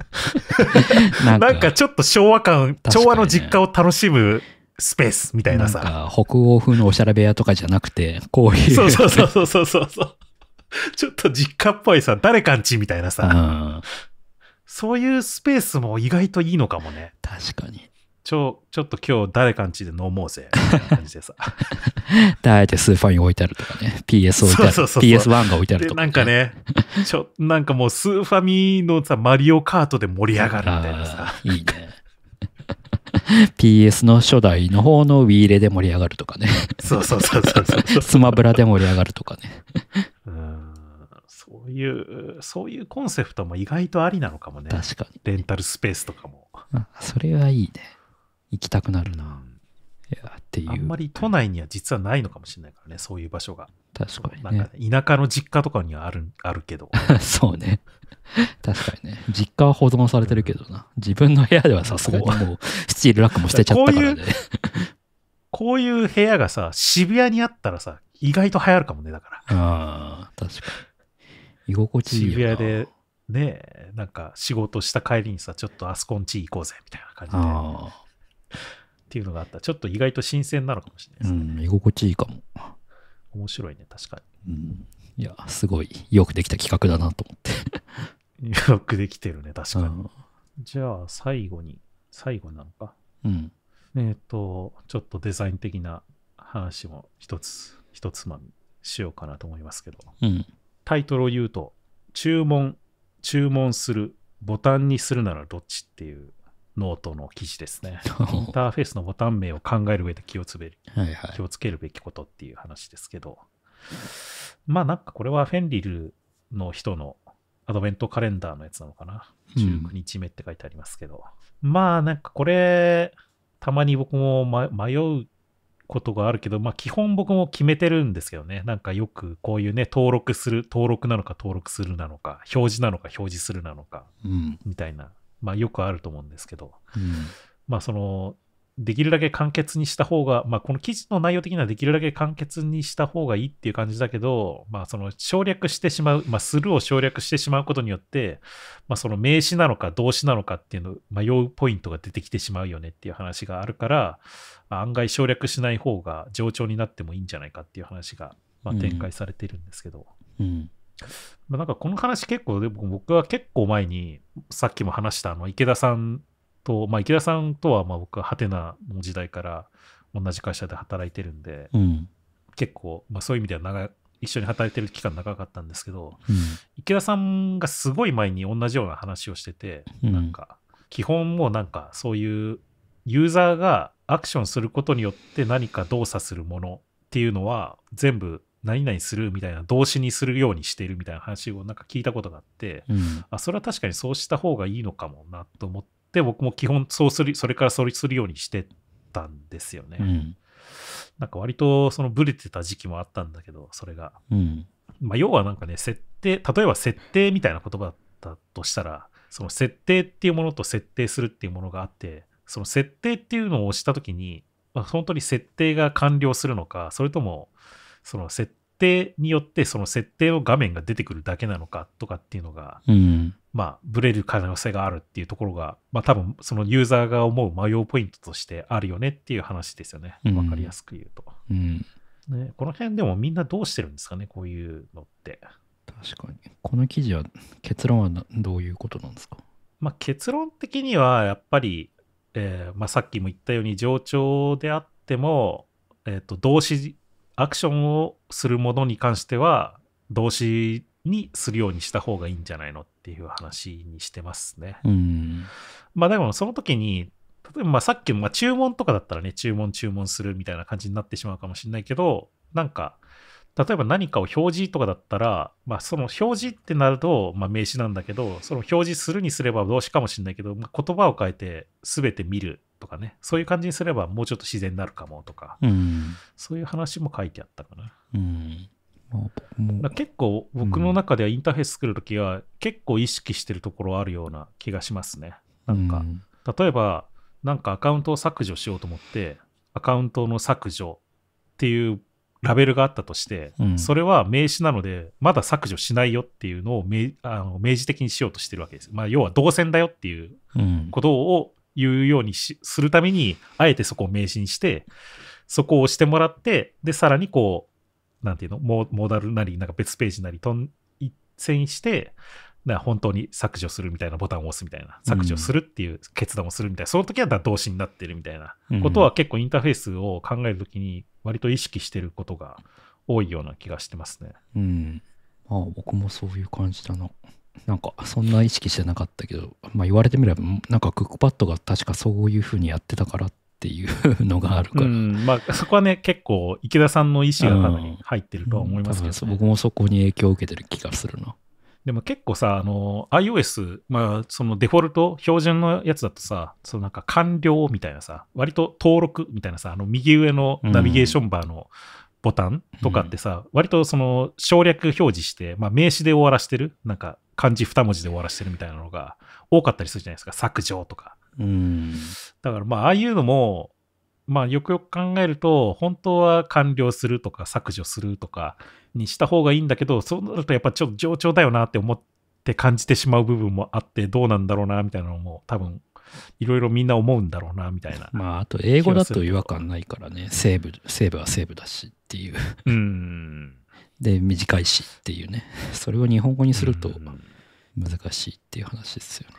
なんか、んかちょっと昭和感、ね、昭和の実家を楽しむスペースみたいなさ。な北欧風のおしゃれ部屋とかじゃなくて、こういう、そうそうそうそうそうそう。ちょっと実家っぽいさ、誰かんちみたいなさ。うんそういうスペースも意外といいのかもね。確かに。ちょ、ちょっと今日誰かんちで飲もうぜ。みたいな感じでさ。だあえてスーファミ置いてあるとかね。PS 置いてある。そうそうそう PS1 が置いてあるとか、ね、なんかね、ちょ、なんかもうスーファミのさ、マリオカートで盛り上がるみたいなさ。いいね。PS の初代の方のウィーレで盛り上がるとかね。そうそうそうそうそう。スマブラで盛り上がるとかね。うんそういう、そういうコンセプトも意外とありなのかもね。確かに。レンタルスペースとかも。それはいいね。行きたくなるな。いやっていう。あんまり都内には実はないのかもしれないからね、そういう場所が。確かに、ね、なんか田舎の実家とかにはあるあるけど。そうね。確かにね。実家は保存されてるけどな。自分の部屋ではさすがにもうスチールラックも捨てちゃったからね。こういう部屋がさ、渋谷にあったらさ、意外と流行るかもね、だから。ああ、確かに。居心地いい渋谷でねなんか仕事した帰りにさちょっとあそこんち行こうぜみたいな感じでっていうのがあったちょっと意外と新鮮なのかもしれないですね、うん、居心地いいかも面白いね確かに、うん、いやすごいよくできた企画だなと思って よくできてるね確かに、うん、じゃあ最後に最後なのかうんえっ、とちょっとデザイン的な話も一つ一つまみしようかなと思いますけど、うん、タイトルを言うと、注文、注文する、ボタンにするならどっちっていうノートの記事ですね。インターフェースのボタン名を考える上で気をつべる、はいはい、気をつけるべきことっていう話ですけど、まあなんかこれはフェンリルの人のアドベントカレンダーのやつなのかな。19日目って書いてありますけど、うん、まあなんかこれ、たまに僕も迷うことがあるけど、まあ基本僕も決めてるんですけどね。なんかよくこういうね、登録する、登録なのか登録するなのか、表示なのか表示するなのか、うん、みたいな、まあよくあると思うんですけど、うん、まあそのできるだけ簡潔にした方が、まあ、この記事の内容的にはできるだけ簡潔にした方がいいっていう感じだけど、まあ、その省略してしまう、まあ、するを省略してしまうことによって、まあ、その名詞なのか動詞なのかっていうの、迷うポイントが出てきてしまうよねっていう話があるから、まあ、案外省略しない方が冗長になってもいいんじゃないかっていう話が、まあ、展開されてるんですけど。うん、うんまあ、なんかこの話結構で僕は結構前にさっきも話したあの池田さんと、まあ、池田さんとはまあ僕はハテナの時代から同じ会社で働いてるんで、うん、結構、まあ、そういう意味では長一緒に働いてる期間長かったんですけど、うん、池田さんがすごい前に同じような話をしてて、うん、なんか基本もうなんかそういうユーザーがアクションすることによって何か動作するものっていうのは全部何々するみたいな動詞にするようにしているみたいな話をなんか聞いたことがあって、うん、あそれは確かにそうした方がいいのかもなと思っで、僕も基本そうする、それからそれするようにしてたんですよね。うん、なんか割とそのブレてた時期もあったんだけど、それが。うん、まあ、要はなんかね、設定、例えば設定みたいな言葉だったとしたら、その設定っていうものと設定するっていうものがあって、その設定っていうのを押した時に、まあ、本当に設定が完了するのか、それとも、その設定によってその設定の画面が出てくるだけなのかとかっていうのが、うん、まあ、ブレる可能性があるっていうところが、まあ、多分そのユーザーが思う迷うポイントとしてあるよねっていう話ですよね。わかりやすく言うと、うん、うん、ね。この辺でもみんなどうしてるんですかね、こういうのって。確かに。この記事は結論はどういうことなんですか、まあ、結論的にはやっぱり、えーまあ、さっきも言ったように冗長であっても、えーと、と動詞アクションをするものに関しては動詞にするようにした方がいいんじゃないのっていう話にしてますね。うん、まあでもその時に例えばまあさっきのま注文とかだったらね注文注文するみたいな感じになってしまうかもしれないけどなんか例えば何かを表示とかだったら、まあ、その表示ってなると、まあ、名詞なんだけどその表示するにすれば動詞かもしれないけど、まあ、言葉を変えて全て見るとかねそういう感じにすればもうちょっと自然になるかもとか、うん、そういう話も書いてあったかな。うん結構僕の中ではインターフェース作るときは結構意識してるところあるような気がしますね。なんか、例えばなんかアカウントを削除しようと思ってアカウントの削除っていうラベルがあったとして、うん、それは名詞なのでまだ削除しないよっていうのをあの明示的にしようとしてるわけです。まあ、要は動線だよっていうことを言うようにするためにあえてそこを名詞にしてそこを押してもらってでさらにこうなんていうの、モーダルなり、なんか別ページなりとん、一線して、本当に削除するみたいなボタンを押すみたいな、削除するっていう決断をするみたいな、その時は動詞になってるみたいなことは結構インターフェースを考えるときに、割と意識してることが多いような気がしてますね。うん。まあ、僕もそういう感じだな。なんかそんな意識してなかったけど、まあ、言われてみればなんかクックパッドが確かそういうふうにやってたからっっていうのがあるから。うん、まあ、そこはね、結構、池田さんの意思がかなり入ってるとは思いますけど、ねうん、僕もそこに影響を受けてる気がするな。でも結構さ、あの、iOS、まあ、そのデフォルト、標準のやつだとさ、そのなんか完了みたいなさ、割と登録みたいなさ、あの右上のナビゲーションバーのボタンとかってさ、うん、割とその省略表示して、まあ、名詞で終わらしてる、なんか漢字2文字で終わらしてるみたいなのが多かったりするじゃないですか、削除とか。うん、だからまあああいうのもまあよくよく考えると本当は完了するとか削除するとかにした方がいいんだけどそうなるとやっぱちょっと冗長だよなって思って感じてしまう部分もあってどうなんだろうなみたいなのも多分いろいろみんな思うんだろうなみたいな。まああと英語だと違和感ないからねセーブセーブはセーブだしっていう。うんで短いしっていうねそれを日本語にすると難しいっていう話ですよね。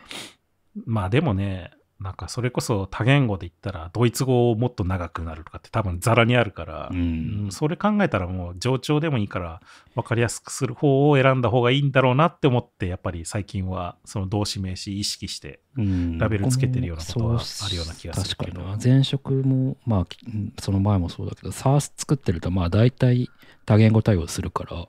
まあでもねなんかそれこそ多言語で言ったらドイツ語をもっと長くなるとかって多分ざらにあるから、うん、うん、それ考えたらもう冗長でもいいから分かりやすくする方を選んだ方がいいんだろうなって思ってやっぱり最近はその動詞名詞意識してラベルつけてるようなことはあるような気がするけど、うん、前職もまあその前もそうだけど SARS 作ってるとまあ大体多言語対応するから、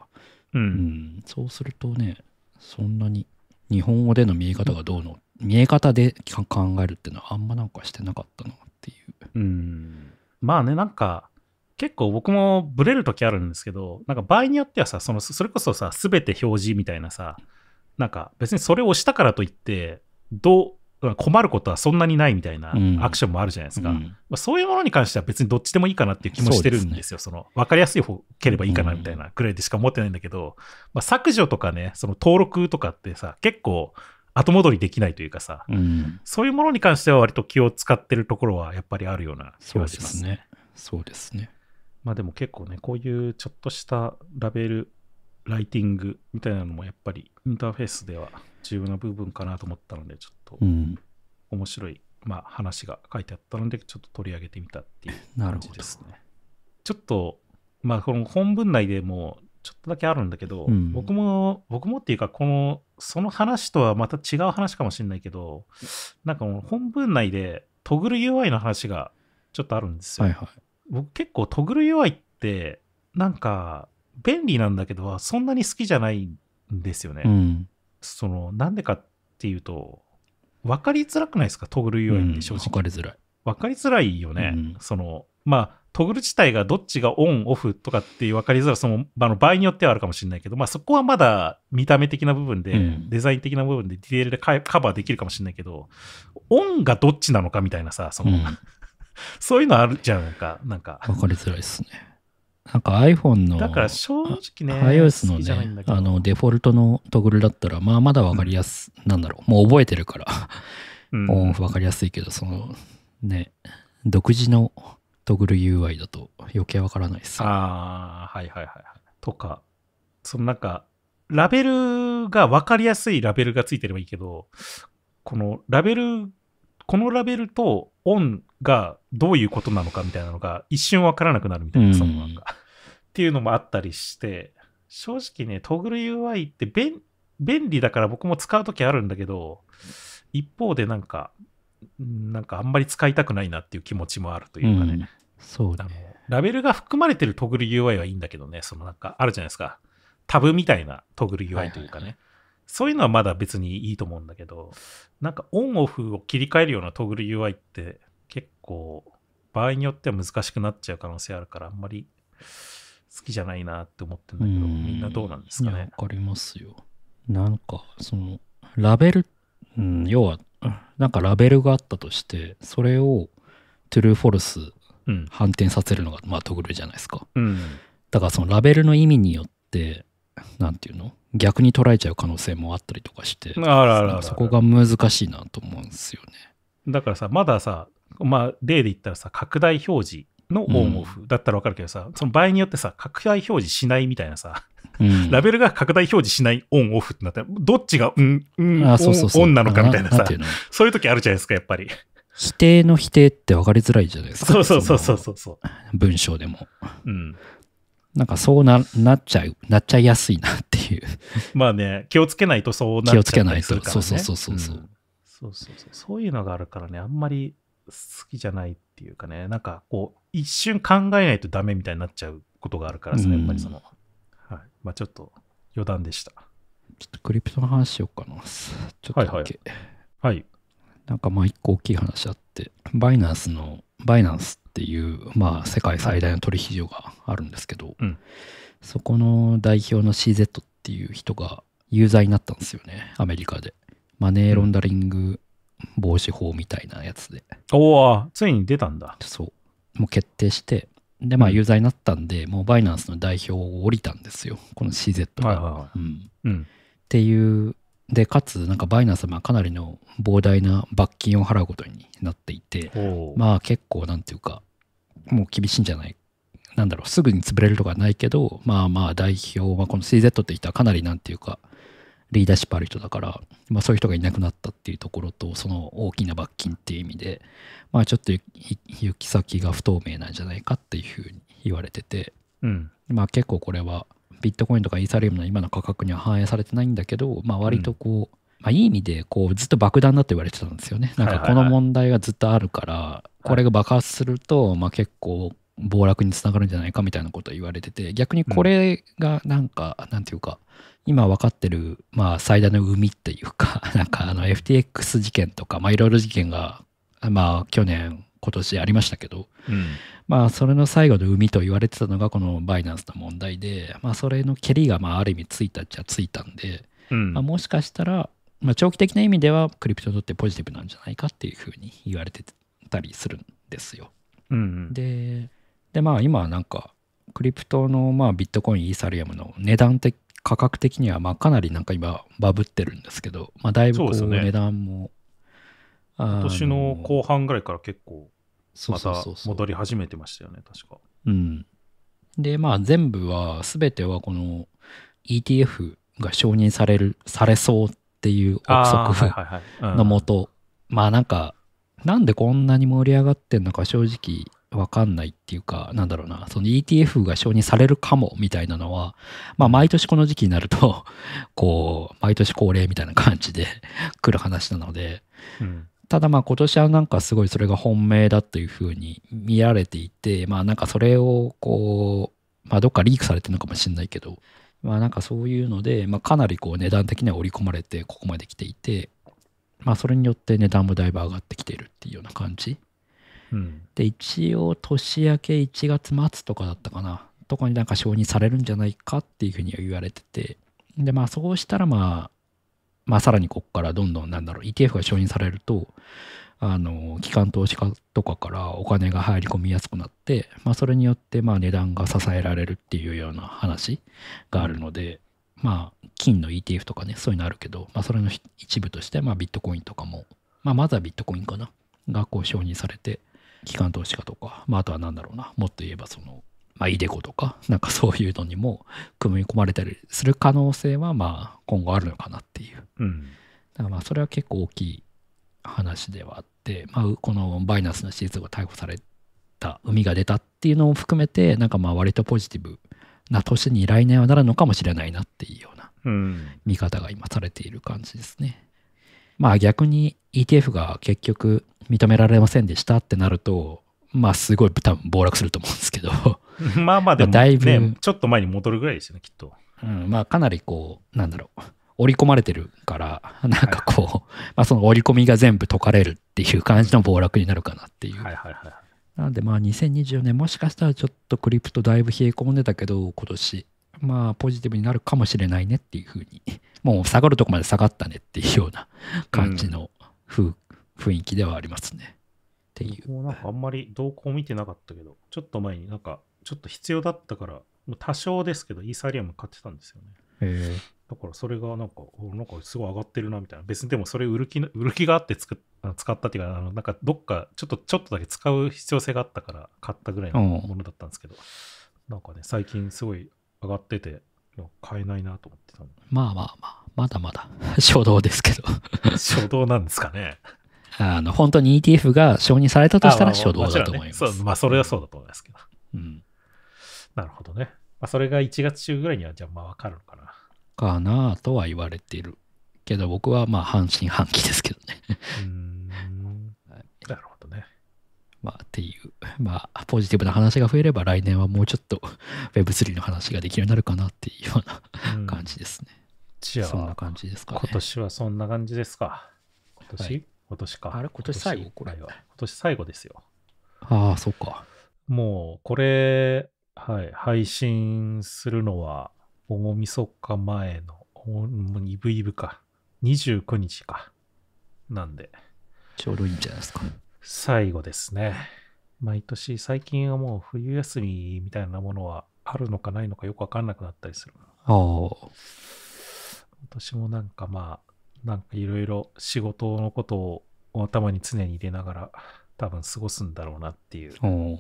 うん、うん、そうするとねそんなに日本語での見え方がどうのって見え方で考えるっていうのはあんまなんかしてなかったなっていう。うんまあねなんか結構僕もブレる時あるんですけどなんか場合によってはさそのそれこそさ全て表示みたいなさなんか別にそれをしたからといってどう困ることはそんなにないみたいなアクションもあるじゃないですか、うん、まあ、そういうものに関しては別にどっちでもいいかなっていう気もしてるんですよそ、ね、その分かりやすい方ければいいかなみたいなくらいでしか思ってないんだけど、うん、まあ、削除とかねその登録とかってさ結構後戻りできないというかさ、うん、そういうものに関しては割と気を使ってるところはやっぱりあるような気がしますね。そうですね。まあでも結構ね、こういうちょっとしたラベル、ライティングみたいなのもやっぱりインターフェースでは重要な部分かなと思ったので、ちょっと面白い、まあ、話が書いてあったので、ちょっと取り上げてみたっていう感じですね。ちょっと、まあこの本文内でもちょっとだけあるんだけど、うん、僕も、僕もっていうか、このその話とはまた違う話かもしれないけど、なんかもう本文内でトグル UI の話がちょっとあるんですよ。はいはい、僕結構トグル UI ってなんか便利なんだけどそんなに好きじゃないんですよね。うん、そのなんでかっていうと分かりづらくないですかトグル UI って正直。うん、分かりづらい。分かりづらいよね。うん、そのまあトグル自体がどっちがオン、オフとかっていう分かりづらさも、あの場合によってはあるかもしれないけど、まあ、そこはまだ見た目的な部分で、うん、デザイン的な部分でディテールでカバーできるかもしれないけど、オンがどっちなのかみたいなさ、その、うん、そういうのあるじゃんか、なんか。分かりづらいですね。なんか iPhone の、だから正直ね、iOS のね、あのデフォルトのトグルだったら、まあまだ分かりやす、うん、なんだろう、もう覚えてるから、うん、オンオフ分かりやすいけど、その、ね、独自のトグル UI だと余計わからないです。ああ、はいはいはい。とか、そのなんか、ラベルが分かりやすいラベルがついてればいいけど、このラベル、このラベルとオンがどういうことなのかみたいなのが一瞬わからなくなるみたいな、そのなんか。っていうのもあったりして、正直ね、トグル UI って便利だから僕も使うときあるんだけど、一方でなんか、なんかあんまり使いたくないなっていう気持ちもあるというかね。うん、そうね。ラベルが含まれてるトグル UI はいいんだけどね、そのなんかあるじゃないですか。タブみたいなトグル UI というかね。はいはい、そういうのはまだ別にいいと思うんだけど、なんかオンオフを切り替えるようなトグル UI って結構場合によっては難しくなっちゃう可能性あるから、あんまり好きじゃないなって思ってるんだけど、んみんなどうなんですかね。わかりますよ。なんか、その、ラベル、うん、要はなんかラベルがあったとしてそれをトゥルーフォルス、反転させるのが、まあ、トグルじゃないですか、うん、だからそのラベルの意味によって何て言うの逆に捉えちゃう可能性もあったりとかしてそこが難しいなと思うんですよねだからさまださまあ例で言ったらさ拡大表示のオンオフだったらわかるけどさ、うん、その場合によってさ、拡大表示しないみたいなさ、うん、ラベルが拡大表示しないオンオフってなったら、どっちがうん、うん、あそうそうそうオンなのかみたいなさなな、そういう時あるじゃないですか、やっぱり。否定の否定って分かりづらいじゃないですか。そうそうそうそうそう文章でも。うん。なんかそうななっちゃう、なっちゃいやすいなっていう。まあね、気をつけないとそうなっちゃう、気をつけないと。そうそうそうそうそう、うん、そうそうそう。そういうのがあるからね、あんまり好きじゃないっていうかね、なんかこう、一瞬考えないとダメみたいになっちゃうことがあるからさ、やっぱりその、はい。まあちょっと余談でした。ちょっとクリプトの話しようかな。ちょっとだけ。はい、はい、なんかまあ一個大きい話あって、バイナンスの、バイナンスっていう、まあ世界最大の取引所があるんですけど、うん、そこの代表の CZ っていう人が有罪になったんですよね、アメリカで。マネーロンダリング防止法みたいなやつで。うん、おお、ついに出たんだ。そう。もう決定して、で、まあ、有罪になったんで、もうバイナンスの代表を降りたんですよ、この CZ が。はうんっていう、で、かつ、なんかバイナンスはかなりの膨大な罰金を払うことになっていて、まあ、結構、なんていうか、もう厳しいんじゃないなんだろう、すぐに潰れるとかないけど、まあまあ、代表、まあ、この CZ って人はかなり、なんていうか、リーダーシップある人だから、まあ、そういう人がいなくなったっていうところとその大きな罰金っていう意味で、まあ、ちょっと行き先が不透明なんじゃないかっていうふうに言われてて、うん、まあ結構これはビットコインとかイーサリアムの今の価格には反映されてないんだけど、まあ、割とこう、うんまあ、いい意味でこうずっと爆弾だと言われてたんですよね。なんかこの問題がずっとあるから、これが爆発すると、まあ、結構暴落につながるんじゃないかみたいなことを言われてて逆にこれがなんか、なんていうか今分かってる、まあ、最大の海っていうか、なんかあの FTX 事件とか、まあ、いろいろ事件が、まあ、去年、今年ありましたけど、うん、まあ、それの最後の海と言われてたのが、このバイナンスの問題で、まあ、それの蹴りが、まあ、ある意味ついたっちゃついたんで、うん、まあ、もしかしたら、まあ、長期的な意味では、クリプトにとってポジティブなんじゃないかっていうふうに言われてたりするんですよ。うん、うん、でで、まあ、今なんか、クリプトのまあビットコイン、イーサリアムの値段的価格的には、まあ、かなりなんか今、バブってるんですけど、まあ、だいぶこう値段も。ね、今年の後半ぐらいから結構、また戻り始めてましたよね、確か。うん。で、まあ、全部は、すべてはこの ETF が承認される、されそうっていう憶測のもと、まあなんか、なんでこんなに盛り上がってんのか正直わかんないっていうか、なんだろうな、その ETF が承認されるかもみたいなのは、まあ毎年この時期になると、こう、毎年恒例みたいな感じで 来る話なので、うん、ただまあ今年はなんかすごいそれが本命だというふうに見られていて、まあなんかそれをこう、まあどっかリークされてるのかもしれないけど、まあなんかそういうので、まあかなりこう値段的には織り込まれてここまで来ていて、まあそれによって値段もだいぶ上がってきているっていうような感じ。で一応年明け1月末とかだったかなとかになんか承認されるんじゃないかっていうふうに言われててでまあそうしたらまあまあさらにここからどんどんなんだろう ETF が承認されるとあの機関投資家とかからお金が入り込みやすくなって、まあ、それによってまあ値段が支えられるっていうような話があるので、うん、まあ金の ETF とかねそういうのあるけど、まあ、それの一部としてまあビットコインとかも、まあ、まずはビットコインかながこう承認されて機関投資家とか、まあ、あとは何だろうな、もっと言えばその、まあ、イデコとか、なんかそういうのにも組み込まれたりする可能性は、まあ、今後あるのかなっていう。うん、だからまあ、それは結構大きい話ではあって、まあ、このバイナンスの施設が逮捕された、海が出たっていうのを含めて、なんかまあ、割とポジティブな年に来年はなるのかもしれないなっていうような見方が今されている感じですね。まあ逆に ETF が結局認められませんでしたってなると、まあすごい多分暴落すると思うんですけど まあまあでも、ね、だいぶ、ちょっと前に戻るぐらいですよね、きっと。うん、まあかなりこう、なんだろう。織り込まれてるから、なんかこう、はい、まあその織り込みが全部解かれるっていう感じの暴落になるかなっていう。はいはいはい。なんでまあ2024年もしかしたらちょっとクリプトだいぶ冷え込んでたけど、今年まあ、ポジティブになるかもしれないねっていうふうに、もう下がるとこまで下がったねっていうような感じの、うん、雰囲気ではありますね。っていう。もうなんかあんまり動向見てなかったけど、ちょっと前になんか、ちょっと必要だったから、もう多少ですけど、イーサリアム買ってたんですよね。だからそれがなんか、なんかすごい上がってるなみたいな。別にでもそれ売る気売る気があって使ったっていうか、あのなんかどっかちょっとちょっとだけ使う必要性があったから買ったぐらいのものだったんですけど、うん、なんかね、最近すごい上がってて、買えないなと思ってたまあまあまあ、まだまだ 初動ですけど 初動なんですかね。あの、本当に ETF が承認されたとしたら初動だと思います。まあ、まあ、それはそうだと思いますけど。うん。なるほどね。まあ、それが1月中ぐらいには、じゃあまあわかるのかな。かなとは言われてる。けど、僕はまあ半信半疑ですけどねうん。まあっていう、まあポジティブな話が増えれば来年はもうちょっと Web3 の話ができるようになるかなっていうような感じですね。うん、そんな感じですかね。今年はそんな感じですか。今年、はい、今年か。あれ今年最後これは。今年最後ですよ。ああ、そうか。もうこれ、はい、配信するのは大晦日前の、もうイブイブか。29日か。なんで。ちょうどいいんじゃないですか。最後ですね。毎年最近はもう冬休みみたいなものはあるのかないのかよくわかんなくなったりする。ああ。私もなんかまあ、なんかいろいろ仕事のことを頭に常に入れながら多分過ごすんだろうなっていう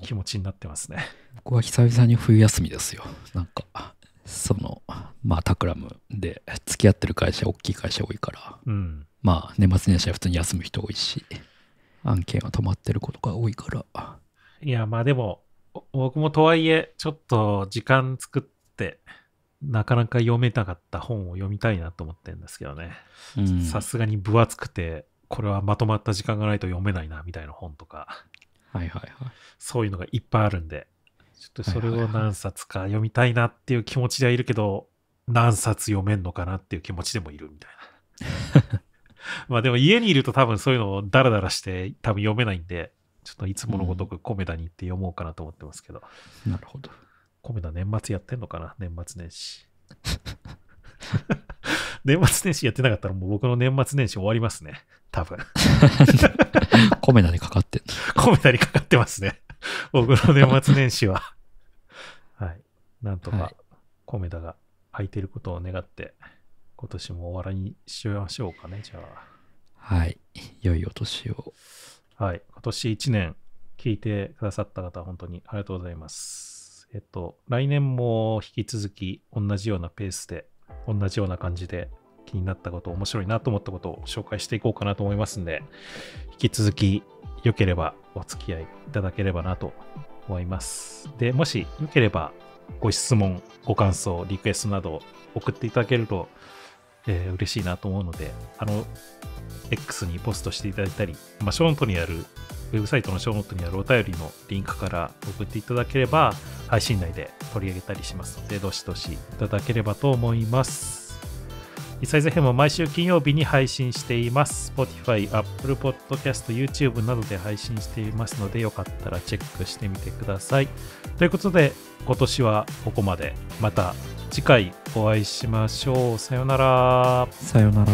気持ちになってますね。僕は久々に冬休みですよ。なんか、その、まあ、タクラムで付き合ってる会社、大きい会社多いから、うん、まあ、年末年始は普通に休む人多いし。案件は止まってることが多いから。いや、まあでも、僕もとはいえ、ちょっと時間作って、なかなか読めなかった本を読みたいなと思ってるんですけどね。さすがに分厚くて、これはまとまった時間がないと読めないな、みたいな本とか。はいはいはい。そういうのがいっぱいあるんで、ちょっとそれを何冊か読みたいなっていう気持ちではいるけど、何冊読めんのかなっていう気持ちでもいるみたいな。まあでも家にいると多分そういうのをダラダラして多分読めないんで、ちょっといつものごとくコメダに行って読もうかなと思ってますけど。うん、なるほど。コメダ年末やってんのかな年末年始。年末年始やってなかったらもう僕の年末年始終わりますね。多分。コメダにかかってコメダにかかってますね。僕の年末年始は。はい。なんとか、コメダが空いてることを願って。はい今年も終わりにしましょうかね、じゃあ。はい。良いお年を。はい。今年1年、聞いてくださった方、本当にありがとうございます。えっと、来年も引き続き、同じようなペースで、同じような感じで、気になったこと、面白いなと思ったことを紹介していこうかなと思いますんで、引き続き、良ければお付き合いいただければなと思います。で、もしよければ、ご質問、ご感想、リクエストなど送っていただけると、えー、嬉しいなと思うので、あの、X にポストしていただいたり、まあ、ショートにある、ウェブサイトのショートにあるお便りのリンクから送っていただければ、配信内で取り上げたりしますので、どしどしいただければと思います。イサイズ編も毎週金曜日に配信しています。Spotify、Apple Podcast、YouTube などで配信していますので、よかったらチェックしてみてください。ということで、今年はここまで。また次回お会いしましょう。さよなら。さよなら。